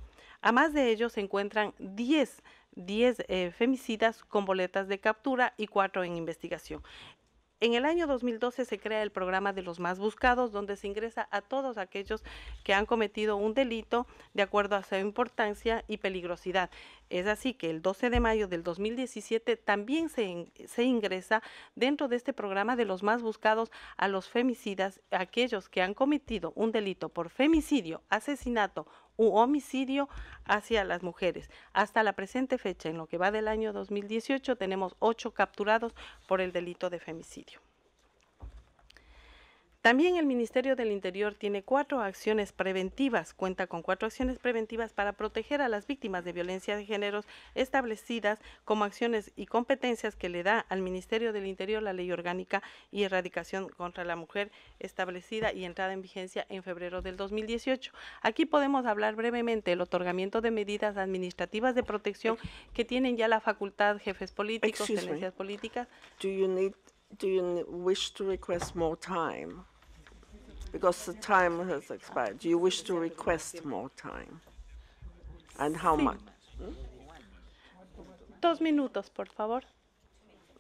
A más de ellos se encuentran 10 eh, femicidas con boletas de captura y 4 en investigación. En el año 2012 se crea el programa de los más buscados, donde se ingresa a todos aquellos que han cometido un delito de acuerdo a su importancia y peligrosidad. Es así que el 12 de mayo del 2017 también se, se ingresa dentro de este programa de los más buscados a los femicidas, aquellos que han cometido un delito por femicidio, asesinato u homicidio hacia las mujeres. Hasta la presente fecha, en lo que va del año 2018, tenemos ocho capturados por el delito de femicidio. También el Ministerio del Interior tiene cuatro acciones preventivas, cuenta con cuatro acciones preventivas para proteger a las víctimas de violencia de géneros establecidas como acciones y competencias que le da al Ministerio del Interior la Ley Orgánica y Erradicación contra la Mujer establecida y entrada en vigencia en febrero del 2018. Aquí podemos hablar brevemente del otorgamiento de medidas administrativas de protección que tienen ya la facultad jefes políticos, tendencias políticas. because the time has expired. Do you wish to request more time? And how much? Hmm? Dos minutos, por favor.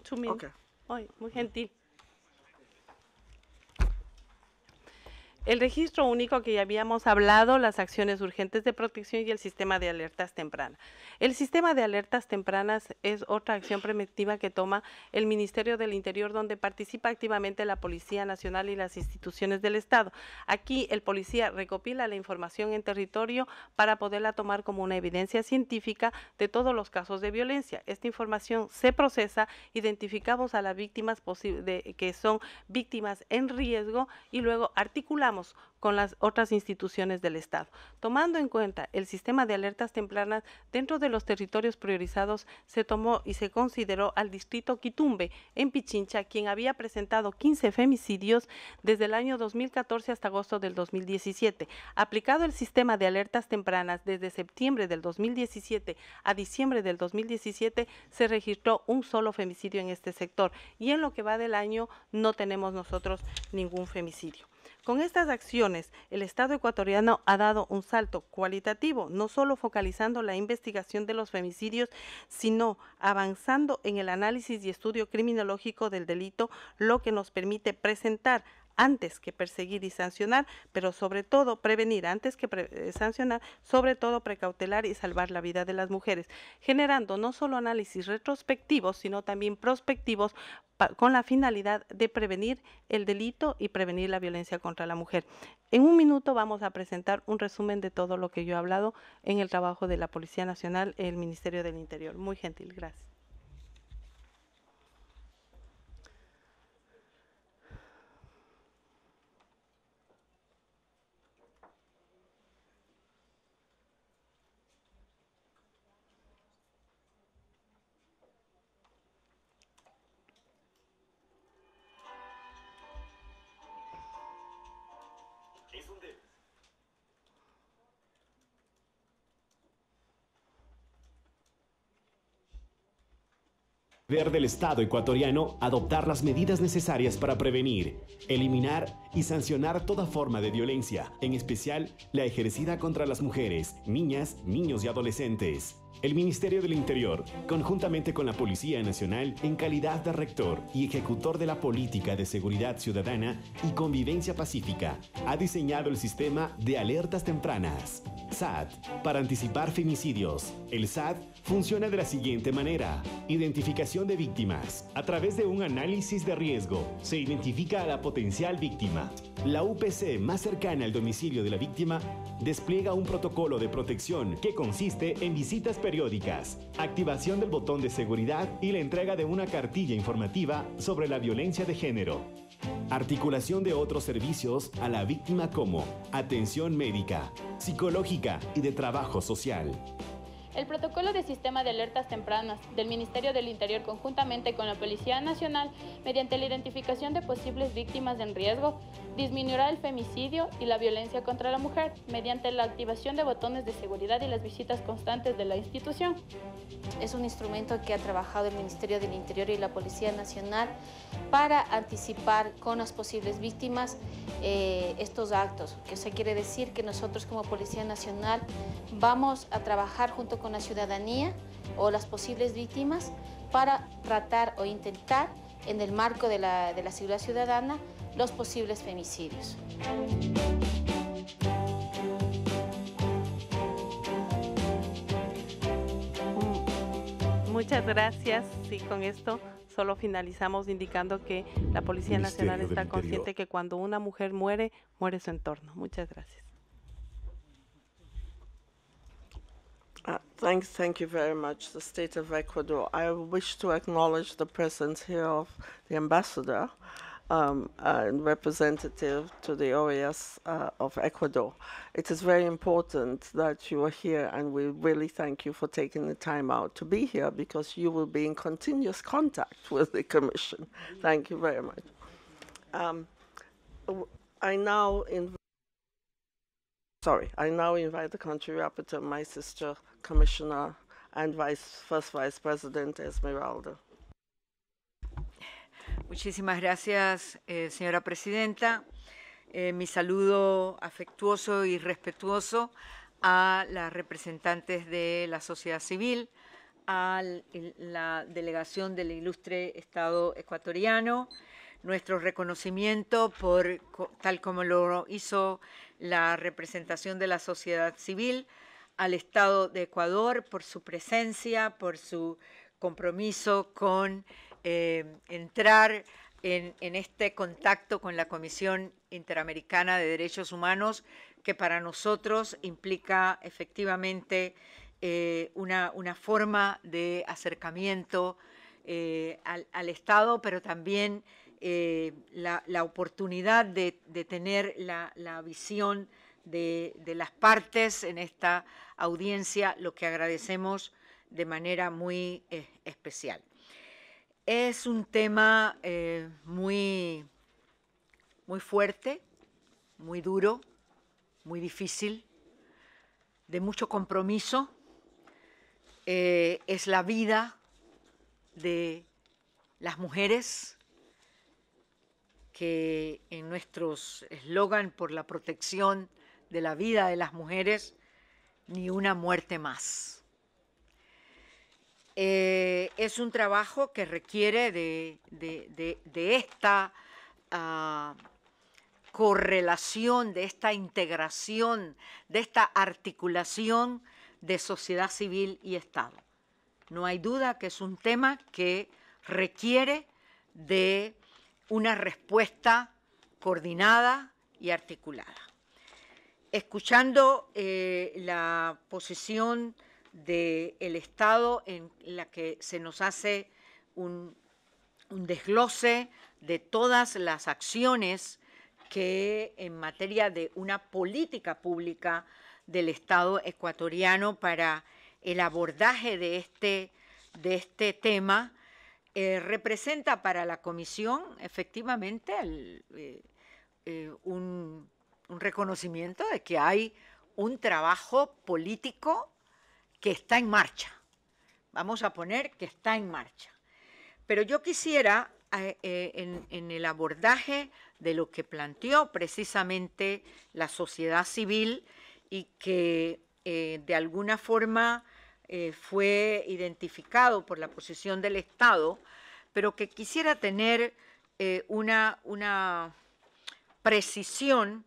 Two minutes. Okay. muy gentil. El registro único que ya habíamos hablado, las acciones urgentes de protección y el sistema de alertas tempranas. El sistema de alertas tempranas es otra acción preventiva que toma el Ministerio del Interior, donde participa activamente la Policía Nacional y las instituciones del Estado. Aquí el policía recopila la información en territorio para poderla tomar como una evidencia científica de todos los casos de violencia. Esta información se procesa, identificamos a las víctimas que son víctimas en riesgo y luego articulamos con las otras instituciones del Estado. Tomando en cuenta el sistema de alertas tempranas dentro de los territorios priorizados, se tomó y se consideró al distrito Quitumbe, en Pichincha, quien había presentado 15 femicidios desde el año 2014 hasta agosto del 2017. Aplicado el sistema de alertas tempranas desde septiembre del 2017 a diciembre del 2017, se registró un solo femicidio en este sector y en lo que va del año no tenemos nosotros ningún femicidio. Con estas acciones, el Estado ecuatoriano ha dado un salto cualitativo, no solo focalizando la investigación de los femicidios, sino avanzando en el análisis y estudio criminológico del delito, lo que nos permite presentar antes que perseguir y sancionar, pero sobre todo prevenir antes que eh, sancionar, sobre todo precautelar y salvar la vida de las mujeres, generando no solo análisis retrospectivos, sino también prospectivos con la finalidad de prevenir el delito y prevenir la violencia contra la mujer. En un minuto vamos a presentar un resumen de todo lo que yo he hablado en el trabajo de la Policía Nacional, el Ministerio del Interior. Muy gentil, gracias. Ver del Estado ecuatoriano adoptar las medidas necesarias para prevenir, eliminar y sancionar toda forma de violencia, en especial la ejercida contra las mujeres, niñas, niños y adolescentes. El Ministerio del Interior, conjuntamente con la Policía Nacional, en calidad de rector y ejecutor de la política de seguridad ciudadana y convivencia pacífica, ha diseñado el sistema de alertas tempranas. SAT, para anticipar femicidios. El SAT funciona de la siguiente manera. Identificación de víctimas. A través de un análisis de riesgo, se identifica a la potencial víctima. La UPC más cercana al domicilio de la víctima despliega un protocolo de protección que consiste en visitas periódicas, activación del botón de seguridad y la entrega de una cartilla informativa sobre la violencia de género. Articulación de otros servicios a la víctima como atención médica, psicológica y de trabajo social. El protocolo de sistema de alertas tempranas del Ministerio del Interior conjuntamente con la Policía Nacional mediante la identificación de posibles víctimas en riesgo disminuirá el femicidio y la violencia contra la mujer mediante la activación de botones de seguridad y las visitas constantes de la institución. Es un instrumento que ha trabajado el Ministerio del Interior y la Policía Nacional para anticipar con las posibles víctimas eh, estos actos. Que se quiere decir que nosotros como Policía Nacional vamos a trabajar junto con la ciudadanía o las posibles víctimas para tratar o intentar en el marco de la, de la seguridad ciudadana los posibles femicidios. Muchas gracias. y con esto solo finalizamos indicando que la Policía Nacional está consciente que cuando una mujer muere, muere su entorno. Muchas gracias. Uh, thanks, thank you very much, the State of Ecuador. I wish to acknowledge the presence here of the ambassador. um, uh, representative to the OAS uh, of Ecuador. It is very important that you are here and we really thank you for taking the time out to be here because you will be in continuous contact <laughs> with the Commission. Thank you very much. Um, I now invite Sorry, I now invite the country rapporteur, my sister, Commissioner, and Vice, First Vice President Esmeralda. Muchísimas gracias, eh, señora presidenta. Eh, mi saludo afectuoso y respetuoso a las representantes de la sociedad civil, a la delegación del ilustre Estado ecuatoriano, nuestro reconocimiento por, tal como lo hizo la representación de la sociedad civil, al Estado de Ecuador por su presencia, por su compromiso con eh, entrar en, este contacto con la Comisión Interamericana de Derechos Humanos, que para nosotros implica efectivamente eh, una, forma de acercamiento eh, al, Estado, pero también la, oportunidad de, tener la, visión de, las partes en esta audiencia, lo que agradecemos de manera muy especial. Es un tema eh, muy, muy fuerte, muy duro, muy difícil, de mucho compromiso. Eh, es la vida de las mujeres que en nuestros eslogan por la protección de la vida de las mujeres, ni una muerte más. Eh, es un trabajo que requiere de, esta ah, correlación, de esta integración, de esta articulación de sociedad civil y Estado. No hay duda que es un tema que requiere de una respuesta coordinada y articulada. Escuchando eh, la posición del estado en la que se nos hace un, desglose de todas las acciones que en materia de una política pública del Estado ecuatoriano para el abordaje de este, de este tema eh, representa para la Comisión efectivamente eh, eh, un reconocimiento de que hay un trabajo político que está en marcha. Vamos a poner que está en marcha. Pero yo quisiera, eh, eh, en, el abordaje de lo que planteó precisamente la sociedad civil y que eh, de alguna forma fue identificado por la posición del Estado, pero que quisiera tener una, una, precisión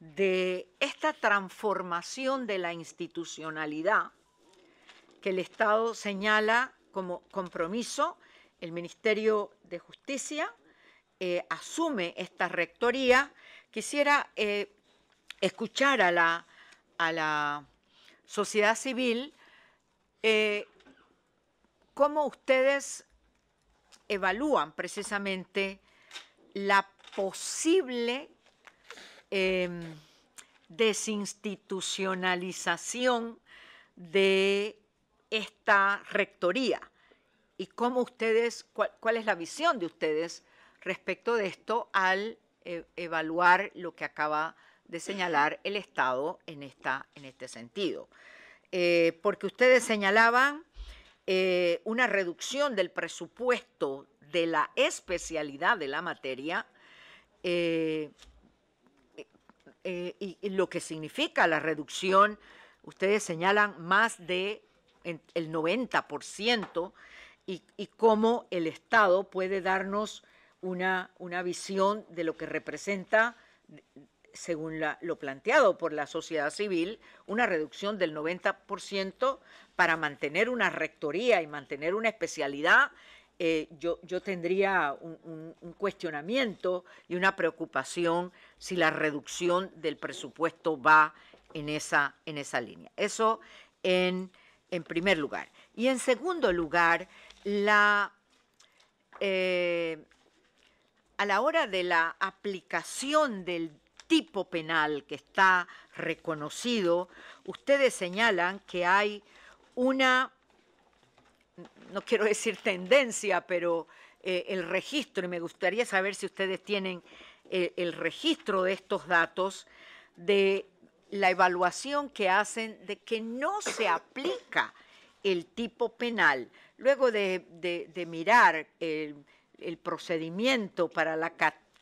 de esta transformación de la institucionalidad que el Estado señala como compromiso, el Ministerio de Justicia eh, asume esta rectoría. Quisiera eh, escuchar a la, a la, sociedad civil eh, cómo ustedes evalúan precisamente la posible em, desinstitucionalización de esta rectoría y cómo ustedes, cuál, es la visión de ustedes respecto de esto al eh, evaluar lo que acaba de señalar el Estado en, esta, en este sentido. Eh, porque ustedes señalaban eh, una reducción del presupuesto de la especialidad de la materia y, lo que significa la reducción, ustedes señalan más de el 90%, y, cómo el Estado puede darnos una, una visión de lo que representa, según lo planteado por la sociedad civil, una reducción del 90% para mantener una rectoría y mantener una especialidad eh, yo, yo, tendría un, un, cuestionamiento y una preocupación si la reducción del presupuesto va en esa, en esa línea. Eso en en primer lugar. Y en segundo lugar, la, eh, a la hora de la aplicación del tipo penal que está reconocido, ustedes señalan que hay una, no quiero decir tendencia, pero eh, el registro, y me gustaría saber si ustedes tienen eh, el registro de estos datos, de la evaluación que hacen de que no se aplica el tipo penal. Luego de, mirar el, procedimiento para la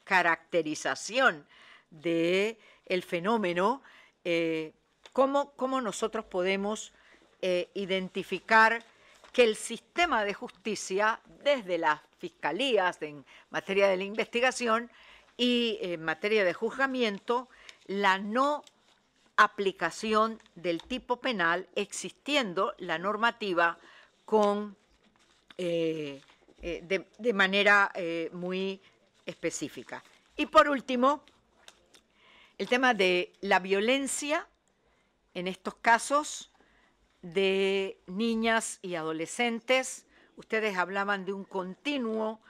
caracterización del fenómeno, eh, ¿cómo, nosotros podemos eh, identificar que el sistema de justicia, desde las fiscalías en materia de la investigación y en materia de juzgamiento, la no aplicación del tipo penal existiendo la normativa con, eh, eh, de, manera eh, muy específica. Y por último, el tema de la violencia en estos casos de niñas y adolescentes. Ustedes hablaban de un continuo,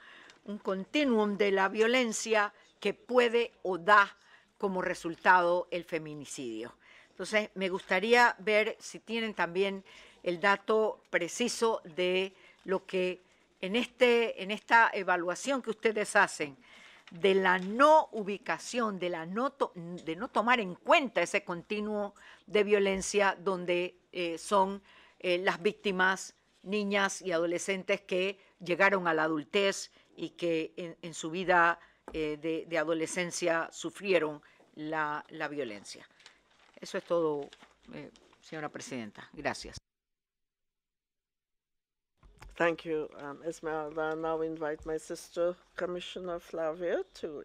un continuum de la violencia que puede o da como resultado el feminicidio. Entonces, me gustaría ver si tienen también el dato preciso de lo que en, este, en esta evaluación que ustedes hacen de la no ubicación, de, la no de no tomar en cuenta ese continuo de violencia donde eh, son eh, las víctimas, niñas y adolescentes que llegaron a la adultez y que en, su vida eh, de, de adolescencia sufrieron la, violencia. Eso es todo, eh, señora presidenta. Gracias. Thank you, um, Esmeralda. I invite my sister, Commissioner Flavia, to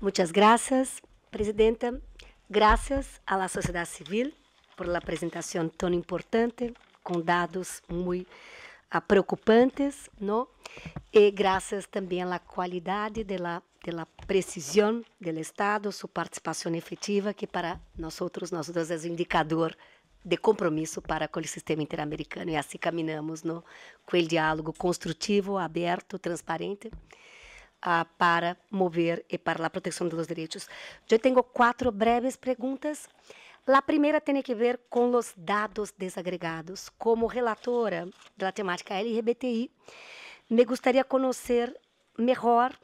Muchas gracias, Presidenta. Gracias a la sociedad civil por la presentación tan importante, con datos muy ah, preocupantes, ¿no? Y gracias también a la calidad de la pela precisão do Estado, sua participação efetiva, que para nós dois, é um indicador de compromisso para com o sistema interamericano. E assim caminhamos no, com o diálogo construtivo, aberto, transparente, uh, para mover e para a proteção dos direitos. Eu tenho quatro breves perguntas. A primeira tem a ver com os dados desagregados. Como relatora da temática LGBTI, me gostaria conhecer melhor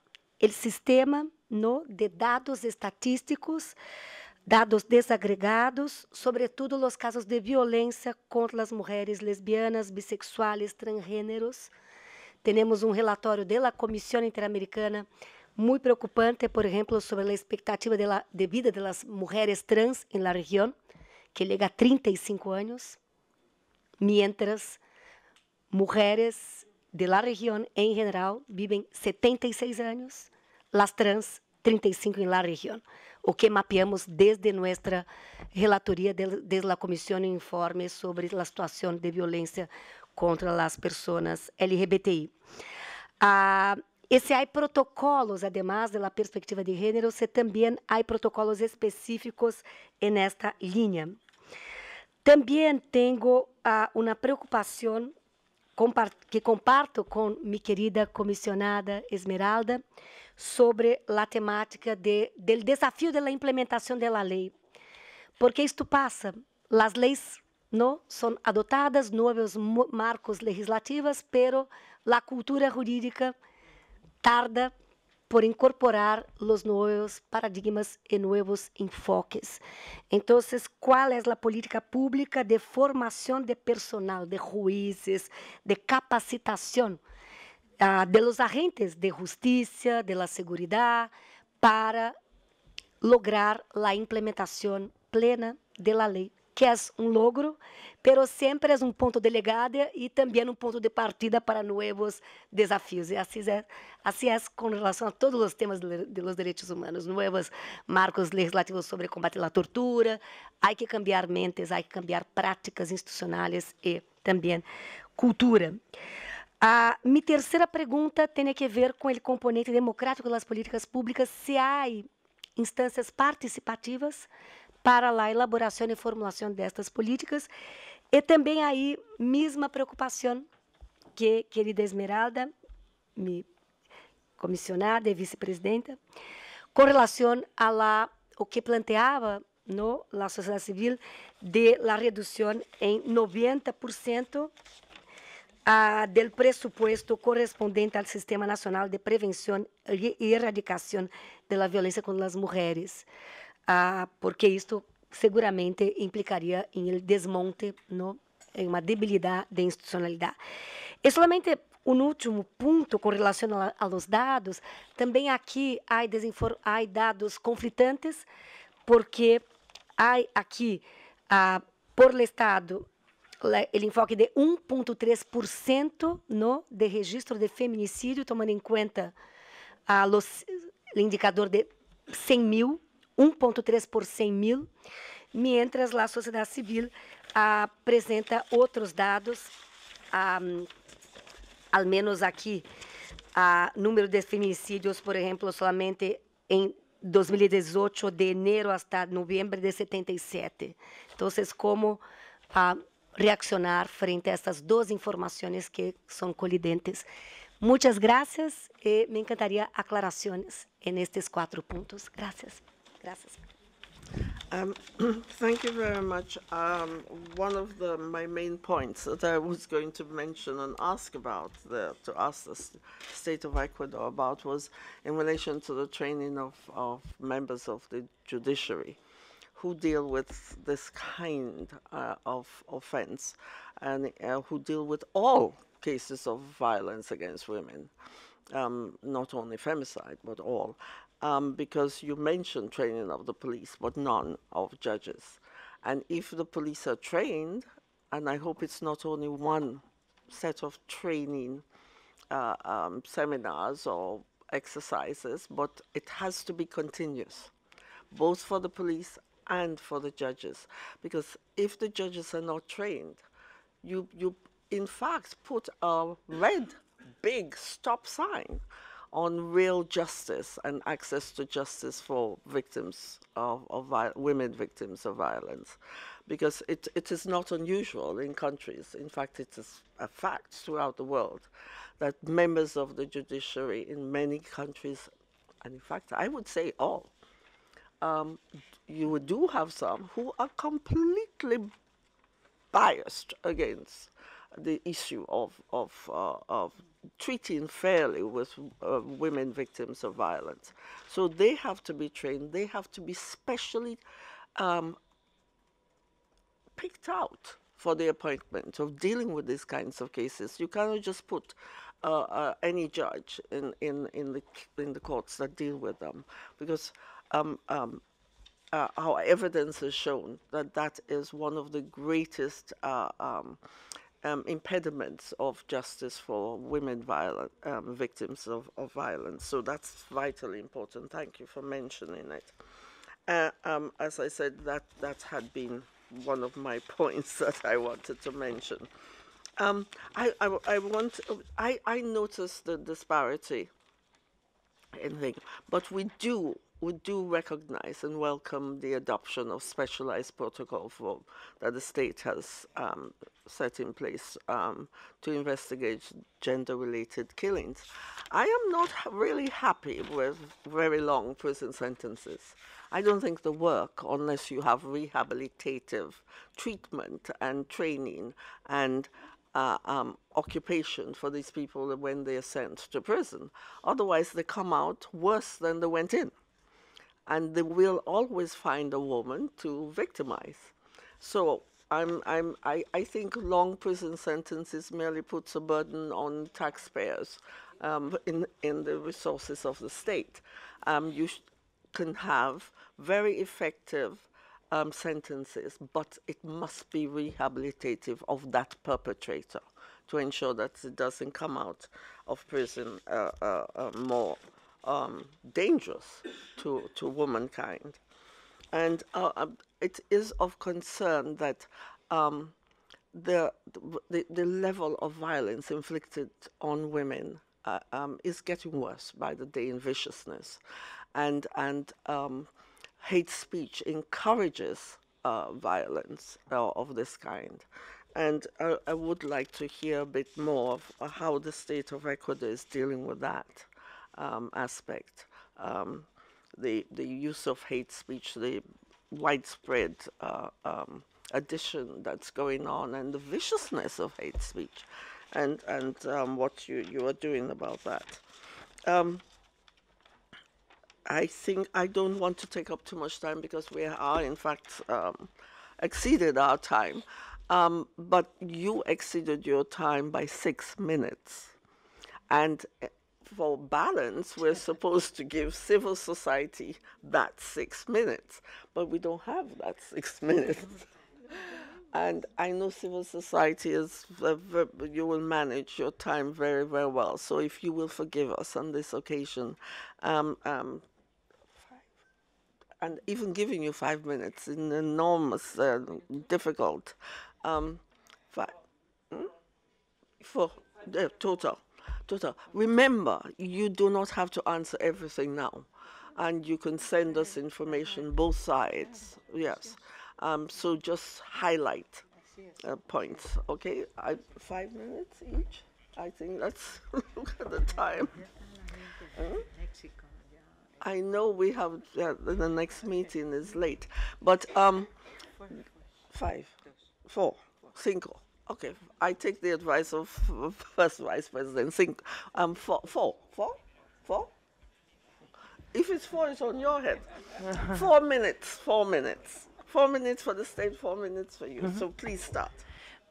o sistema no, de dados estatísticos, dados desagregados, sobretudo nos casos de violência contra as mulheres lesbianas, bissexuais, transgêneros. Temos um relatório da Comissão Interamericana muito preocupante, por exemplo, sobre a expectativa de, la, de vida das mulheres trans em la região, que chega a 35 anos, mientras mulheres de la región em geral vivem 76 anos, las trans 35 em la región, o que mapeamos desde nossa relatoria de, desde comissão Comisión Informe sobre a situação de violência contra las pessoas LGBTI. Ah, e se há protocolos, además da perspectiva de gênero, se também há protocolos específicos nesta linha. Também tenho ah, uma preocupação que comparto com minha querida comissionada Esmeralda sobre a temática de, do desafio da de implementação da lei. Porque isto passa, as leis não são adotadas novos marcos legislativos, pero a cultura jurídica tarda por incorporar los nuevos paradigmas y nuevos enfoques. Entonces, ¿cuál es la política pública de formación de personal, de jueces, de capacitación uh, de los agentes de justicia, de la seguridad, para lograr la implementación plena de la ley que é um logro, pero sempre é um ponto de legado e também um ponto de partida para novos desafios. E assim é, assim é com relação a todos os temas dos direitos humanos, novos marcos legislativos sobre combate à tortura, há que cambiar mentes, há que cambiar práticas institucionais e também cultura. A minha terceira pergunta tem a ver com o componente democrático das políticas públicas, se há instâncias participativas para a elaboração e formulação destas políticas e também aí mesma preocupação que querida Esmeralda me comissionada e vice-presidenta com relação a lá o que planteava no la sociedade civil de la redução em 90% a del presupuesto correspondente ao Sistema Nacional de Prevenção e Erradicação da Violência contra as Mulheres ah, porque isto seguramente implicaria em desmonte, no, em uma debilidade de institucionalidade. E somente um último ponto com relação aos dados, também aqui há, há dados conflitantes, porque há aqui, ah, por Estado, ele enfoque de 1,3% no de registro de feminicídio, tomando em conta ah, o indicador de 100 mil 1,3 por 100 mil, mientras a sociedade civil apresenta outros dados, um, ao menos aqui, o número de feminicídios, por exemplo, somente em 2018, de enero até novembro de 77. Então, como ah, reaccionar frente a estas duas informações que são colidentes? Muitas graças e eh, me encantaria aclarações nestes quatro pontos. Graças. Gracias. Um, <clears throat> thank you very much. Um, one of the, my main points that I was going to mention and ask about, the, to ask the state of Ecuador about, was in relation to the training of, of members of the judiciary who deal with this kind uh, of offense and uh, who deal with all cases of violence against women. Um, not only femicide, but all um, because you mentioned training of the police, but none of judges. And if the police are trained, and I hope it's not only one set of training uh, um, seminars or exercises, but it has to be continuous, both for the police and for the judges. Because if the judges are not trained, you, you in fact put a red big stop sign on real justice and access to justice for victims of, of women victims of violence because it, it is not unusual in countries. In fact, it is a fact throughout the world that members of the judiciary in many countries, and in fact, I would say all, um, you do have some who are completely biased against the issue of, of, uh, of treating fairly with uh, women victims of violence. So they have to be trained, they have to be specially um, picked out for the appointment of dealing with these kinds of cases. You cannot just put uh, uh, any judge in, in, in, the, in the courts that deal with them because um, um, uh, our evidence has shown that that is one of the greatest uh, um, um, impediments of justice for women violent, um, victims of, of, violence. So that's vitally important. Thank you for mentioning it. Uh, um, as I said, that, that had been one of my <laughs> points that I wanted to mention. Um, I, I, I, want, I, I noticed the disparity in things, but we do we do recognize and welcome the adoption of specialized protocol for, that the state has um, set in place um, to investigate gender-related killings. I am not really happy with very long prison sentences. I don't think they work unless you have rehabilitative treatment and training and uh, um, occupation for these people when they are sent to prison. Otherwise, they come out worse than they went in and they will always find a woman to victimize. So I'm, I'm, I, I think long prison sentences merely puts a burden on taxpayers um, in, in the resources of the state. Um, you can have very effective um, sentences, but it must be rehabilitative of that perpetrator to ensure that it doesn't come out of prison uh, uh, uh, more um, dangerous to, to womankind. And uh, um, it is of concern that um, the, the, the, level of violence inflicted on women uh, um, is getting worse by the day in viciousness. And, and um, hate speech encourages uh, violence uh, of this kind and I, uh, I, would like to hear a bit more of uh, how the state of Ecuador is dealing with that um, aspect. Um, the, the use of hate speech, the widespread uh, um, addition that's going on, and the viciousness of hate speech, and, and um, what you, you are doing about that. Um, I think I don't want to take up too much time because we are, in fact, um, exceeded our time. Um, but you exceeded your time by six minutes. And for balance, we're supposed to give civil society that six minutes, but we don't have that six <laughs> minutes. and I know civil society is, you will manage your time very, very well. So if you will forgive us on this occasion, um, um, and even giving you five minutes is enormous, uh, difficult. Um, five, hmm? Four, uh, total. Remember, you do not have to answer everything now, and you can send us information both sides. Yes. Um, so just highlight uh, points. Okay, I, five minutes each. I think that's <laughs> look at the time. I know we have the next meeting is late, but um, five, four, cinco. Okay, I take the advice of <laughs> First Vice President. Think, um, four, four, four, four. If it's four, it's on your head. <laughs> four minutes, four minutes. Four minutes for the state, four minutes for you. Mm -hmm. So please start.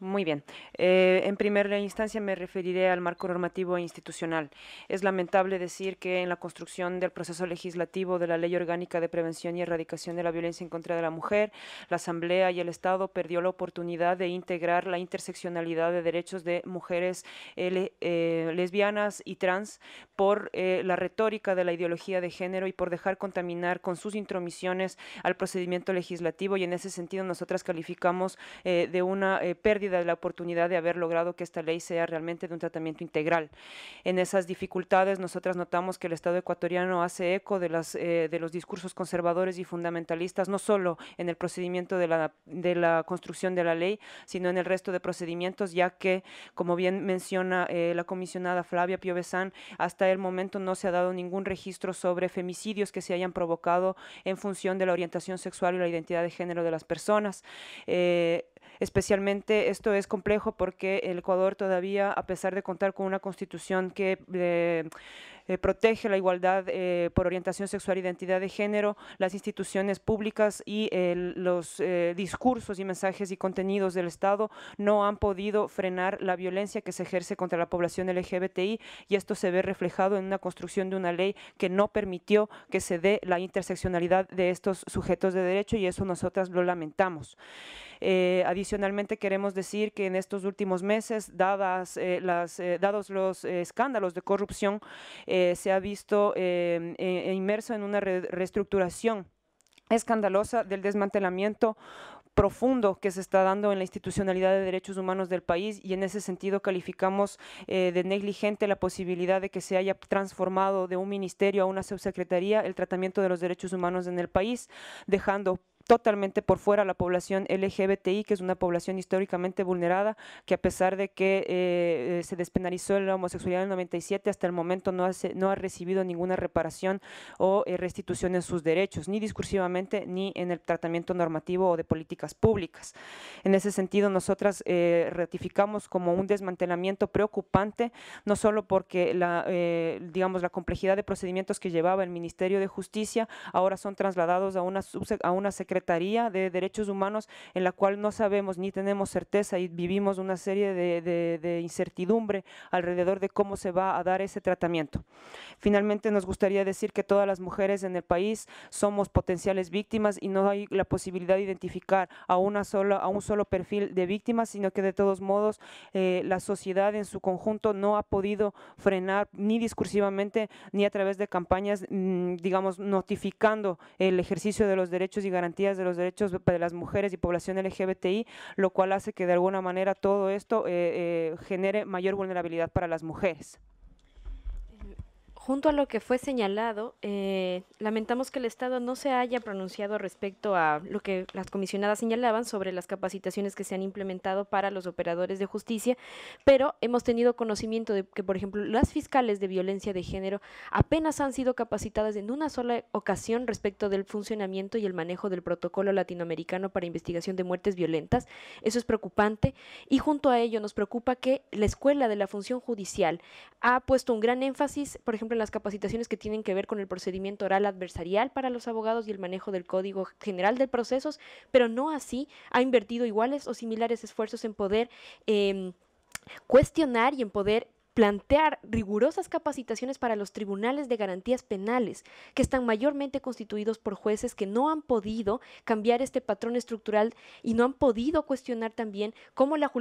Muy bien. Eh, en primera instancia me referiré al marco normativo e institucional. Es lamentable decir que en la construcción del proceso legislativo de la Ley Orgánica de Prevención y Erradicación de la Violencia en contra de la Mujer, la Asamblea y el Estado perdió la oportunidad de integrar la interseccionalidad de derechos de mujeres eh, eh, lesbianas y trans por la retórica de la ideología de género y por dejar contaminar con sus intromisiones al procedimiento legislativo y en ese sentido nosotras calificamos de una pérdida de la oportunidad de haber logrado que esta ley sea realmente de un tratamiento integral. En esas dificultades, nosotras notamos que el Estado ecuatoriano hace eco de, las, eh, de los discursos conservadores y fundamentalistas, no solo en el procedimiento de la, de la construcción de la ley, sino en el resto de procedimientos, ya que, como bien menciona eh, la comisionada Flavia Piovesan, hasta el momento no se ha dado ningún registro sobre femicidios que se hayan provocado en función de la orientación sexual y la identidad de género de las personas. Eh, Especialmente esto es complejo porque el Ecuador todavía, a pesar de contar con una constitución que eh, eh, protege la igualdad eh, por orientación sexual, identidad de género, las instituciones públicas y los eh, discursos y mensajes y contenidos del Estado no han podido frenar la violencia que se ejerce contra la población LGBTI y esto se ve reflejado en una construcción de una ley que no permitió que se dé la interseccionalidad de estos sujetos de derecho y eso nosotras lo lamentamos. adicionalmente queremos decir que en estos últimos meses, dadas, dados los escándalos de corrupción, eh, se ha visto em, e-, e inmerso en una reestructuración escandalosa del desmantelamiento profundo que se está dando en la institucionalidad de derechos humanos del país y en ese sentido calificamos eh, de negligente la posibilidad de que se haya transformado de un ministerio a una subsecretaría el tratamiento de los derechos humanos en el país, dejando totalmente por fuera la población LGBTI, que es una población históricamente vulnerada, que a pesar de que eh, se despenalizó la homosexualidad en el 97, hasta el momento no, hace, no ha recibido ninguna reparación o eh, restitución en sus derechos, ni discursivamente ni en el tratamiento normativo o de políticas públicas. En ese sentido, nosotras eh, ratificamos como un desmantelamiento preocupante, no solo porque la, digamos, la complejidad de procedimientos que llevaba el Ministerio de Justicia ahora son trasladados a una, a una Secretaría de Derechos Humanos en la cual no sabemos ni tenemos certeza y vivimos una serie de, incertidumbre alrededor de cómo se va a dar ese tratamiento. Finalmente, nos gustaría decir que todas las mujeres en el país somos potenciales víctimas y no hay la posibilidad de identificar a, una sola, a un solo perfil de víctimas, sino que de todos modos eh, la sociedad en su conjunto no ha podido frenar ni discursivamente ni a través de campañas, mm, digamos, notificando el ejercicio de los derechos y garantías de los derechos de las mujeres y población LGBTI, lo cual hace que de alguna manera todo esto eh, eh, genere mayor vulnerabilidad para las mujeres. Junto a lo que fue señalado, eh, lamentamos que el Estado no se haya pronunciado respecto a lo que las comisionadas señalaban sobre las capacitaciones que se han implementado para los operadores de justicia, pero hemos tenido conocimiento de que, por ejemplo, las fiscales de violencia de género apenas han sido capacitadas en una sola ocasión respecto del funcionamiento y el manejo del protocolo latinoamericano para investigación de muertes violentas. Eso es preocupante y junto a ello nos preocupa que la escuela de la función judicial ha puesto un gran énfasis, por ejemplo, en las capacitaciones que tienen que ver con el procedimiento oral adversarial para los abogados y el manejo del Código General de Procesos, pero no así ha invertido iguales o similares esfuerzos en poder... Em, cuestionar y en poder plantear rigurosas capacitaciones para los tribunales de garantías penales, que están mayormente constituidos por jueces que no han podido cambiar este patrón estructural y no han podido cuestionar también cómo la,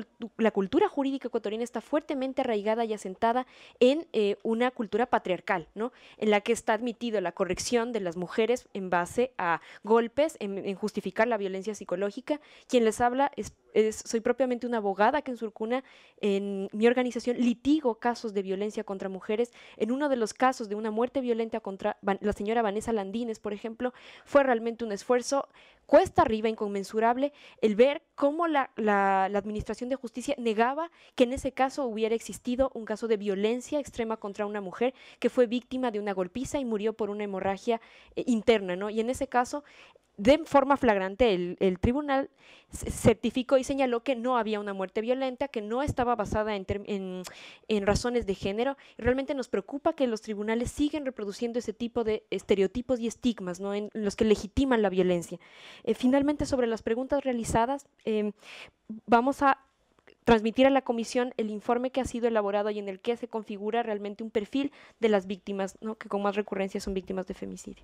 cultura jurídica ecuatoriana está fuertemente arraigada y asentada en eh, una cultura patriarcal, ¿no? en la que está admitido la corrección de las mujeres en base a golpes, en, en justificar la violencia psicológica. Quien les habla es soy propiamente una abogada que en Surcuna, en mi organización, litigo casos de violencia contra mujeres. En uno de los casos de una muerte violenta contra la señora Vanessa Landines, por ejemplo, fue realmente un esfuerzo cuesta arriba, inconmensurable, el ver cómo la, Administración de Justicia negaba que en ese caso hubiera existido un caso de violencia extrema contra una mujer que fue víctima de una golpiza y murió por una hemorragia eh, interna, Y en ese caso, de forma flagrante, el, tribunal certificó y señaló que no había una muerte violenta, que no estaba basada en, razones de género. realmente nos preocupa que los tribunales siguen reproduciendo ese tipo de estereotipos y estigmas, ¿no? En los que legitiman la violencia. Eh, finalmente, sobre las preguntas realizadas, em, vamos a transmitir a la comisión el informe que ha sido elaborado y en el que se configura realmente un perfil de las víctimas, que con más recurrencia son víctimas de femicidio.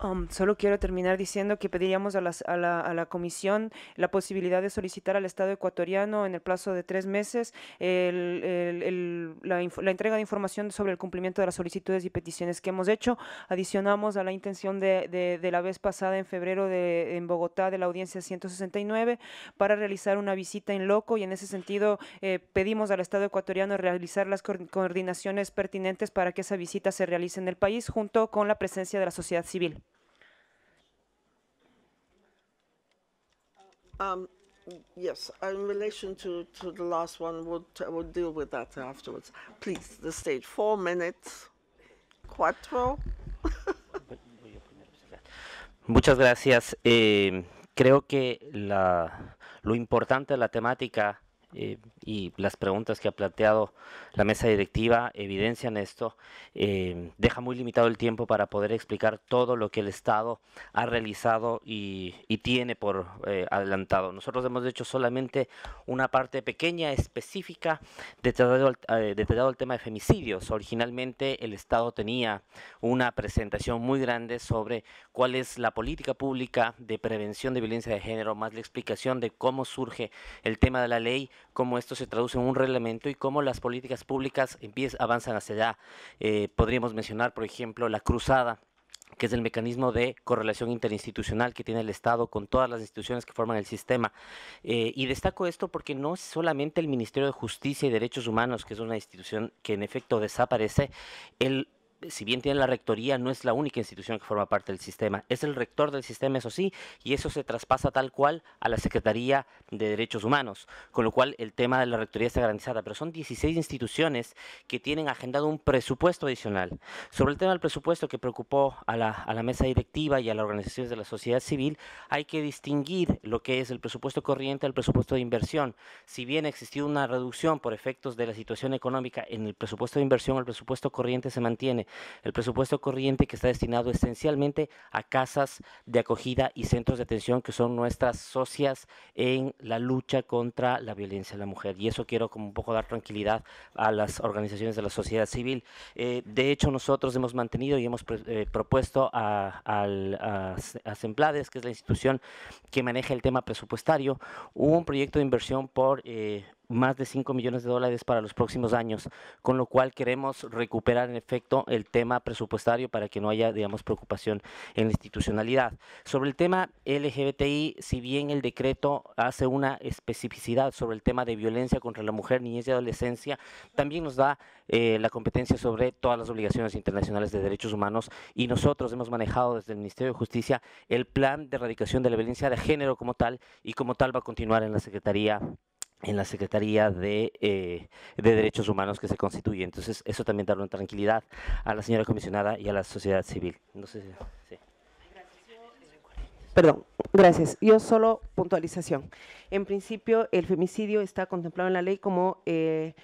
Um, solo quiero terminar diciendo que pediríamos a, la, a, la, comisión la posibilidad de solicitar al Estado ecuatoriano en el plazo de tres meses la, entrega de información sobre el cumplimiento de las solicitudes y peticiones que hemos hecho. Adicionamos a la intención de, de, la vez pasada en febrero de, en Bogotá de la audiencia 169 para realizar una visita en loco y en ese sentido eh, pedimos al Estado ecuatoriano realizar las coordinaciones pertinentes para que esa visita se realice en el país junto con la presencia de la sociedad civil. Um, yes, in relation to, to the last one, we'll, we'll deal with that afterwards. Please, the stage, four minutes. Cuatro. <laughs> Muchas gracias. Eh, creo que la, lo importante de la temática eh, y las preguntas que ha planteado la mesa directiva evidencian esto, eh, deja muy limitado el tiempo para poder explicar todo lo que el Estado ha realizado y, tiene por eh, adelantado. Nosotros hemos hecho solamente una parte pequeña, específica, detallado, el eh, tema de femicidios. Originalmente el Estado tenía una presentación muy grande sobre cuál es la política pública de prevención de violencia de género, más la explicación de cómo surge el tema de la ley, cómo es esto se traduce en un reglamento y cómo las políticas públicas avanzan hacia allá. Eh, podríamos mencionar, por ejemplo, la cruzada que es el mecanismo de correlación interinstitucional que tiene el Estado con todas las instituciones que forman el sistema. Eh, y destaco esto porque no es solamente el Ministerio de Justicia y Derechos Humanos, que es una institución que en efecto desaparece, el si bien tiene la rectoría, no es la única institución que forma parte del sistema. Es el rector del sistema, eso sí, y eso se traspasa tal cual a la Secretaría de Derechos Humanos, con lo cual el tema de la rectoría está garantizada. Pero son 16 instituciones que tienen agendado un presupuesto adicional. Sobre el tema del presupuesto que preocupó a la, mesa directiva y a las organizaciones de la sociedad civil, hay que distinguir lo que es el presupuesto corriente al presupuesto de inversión. Si bien ha existido una reducción por efectos de la situación económica en el presupuesto de inversión, el presupuesto corriente se mantiene. El presupuesto corriente que está destinado esencialmente a casas de acogida y centros de atención que son nuestras socias en la lucha contra la violencia a la mujer. Y eso quiero como un poco dar tranquilidad a las organizaciones de la sociedad civil. Eh, de hecho, nosotros hemos mantenido y hemos eh, propuesto a, a, Semplades, que es la institución que maneja el tema presupuestario, un proyecto de inversión por... Eh, más de 5 millones de dólares para los próximos años, con lo cual queremos recuperar en efecto el tema presupuestario para que no haya, digamos, preocupación en la institucionalidad. Sobre el tema LGBTI, si bien el decreto hace una especificidad sobre el tema de violencia contra la mujer, niñez y adolescencia, también nos da eh, la competencia sobre todas las obligaciones internacionales de derechos humanos y nosotros hemos manejado desde el Ministerio de Justicia el plan de erradicación de la violencia de género como tal y como tal va a continuar en la Secretaría en la Secretaría eh, de, Derechos Humanos que se constituye. Entonces, eso también da una tranquilidad a la señora comisionada y a la sociedad civil. No sé si, Perdón, gracias. Yo solo puntualización. En principio, el femicidio está contemplado en la ley como eh,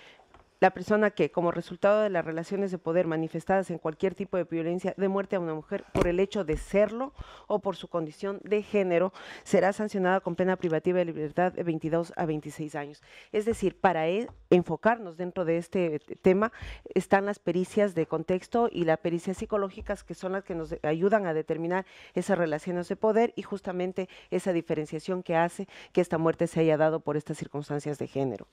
la persona que, como resultado de las relaciones de poder manifestadas en cualquier tipo de violencia de muerte a una mujer por el hecho de serlo o por su condición de género, será sancionada con pena privativa de libertad de 22 a 26 años. Es decir, para e, enfocarnos dentro de este eh, tema están las pericias de contexto y las pericias psicológicas que son las que nos ayudan a determinar esas relaciones de poder y justamente esa diferenciación que hace que esta muerte se haya dado por estas circunstancias de género.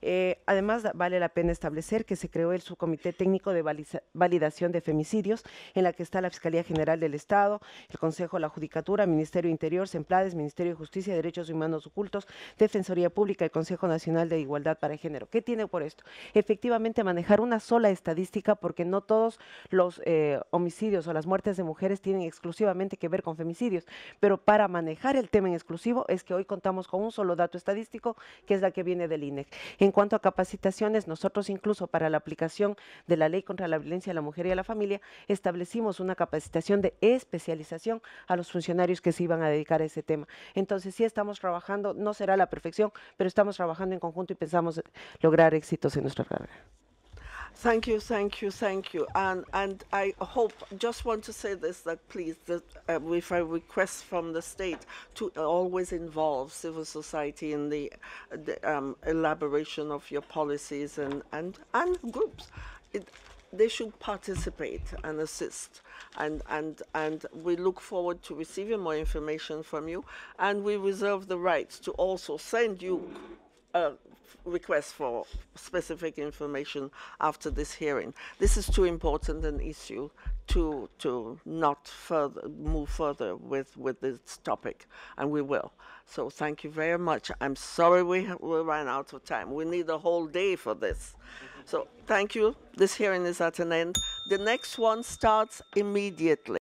Eh, además, vale la pena establecer que se creó el subcomité técnico de validación de femicidios, en la que está la Fiscalía General del Estado, el Consejo de la Judicatura, Ministerio Interior, Semplades, Ministerio de Justicia, Derechos Humanos Ocultos, Defensoría Pública y Consejo Nacional de Igualdad para el Género. ¿Qué tiene por esto? Efectivamente, manejar una sola estadística, porque no todos los eh, homicidios o las muertes de mujeres tienen exclusivamente que ver con femicidios, pero para manejar el tema en exclusivo es que hoy contamos con un solo dato estadístico, que es la que viene del INEC. En cuanto a capacitaciones, nosotros incluso para la aplicación de la ley contra la violencia a la mujer y a la familia, establecimos una capacitación de especialización a los funcionarios que se iban a dedicar a ese tema. Entonces sí estamos trabajando, no será la perfección, pero estamos trabajando en conjunto y pensamos lograr éxitos en nuestra carrera. Thank you, thank you, thank you. And, and I hope, just want to say this, that please, that, uh, if I request from the state to always involve civil society in the, the um, elaboration of your policies and, and, and groups. It, they should participate and assist. And, and, and we look forward to receiving more information from you. And we reserve the right to also send you uh, request for specific information after this hearing. This is too important an issue to to not further move further with with this topic, and we will. So thank you very much. I'm sorry we we ran out of time. We need a whole day for this. So thank you. This hearing is at an end. The next one starts immediately.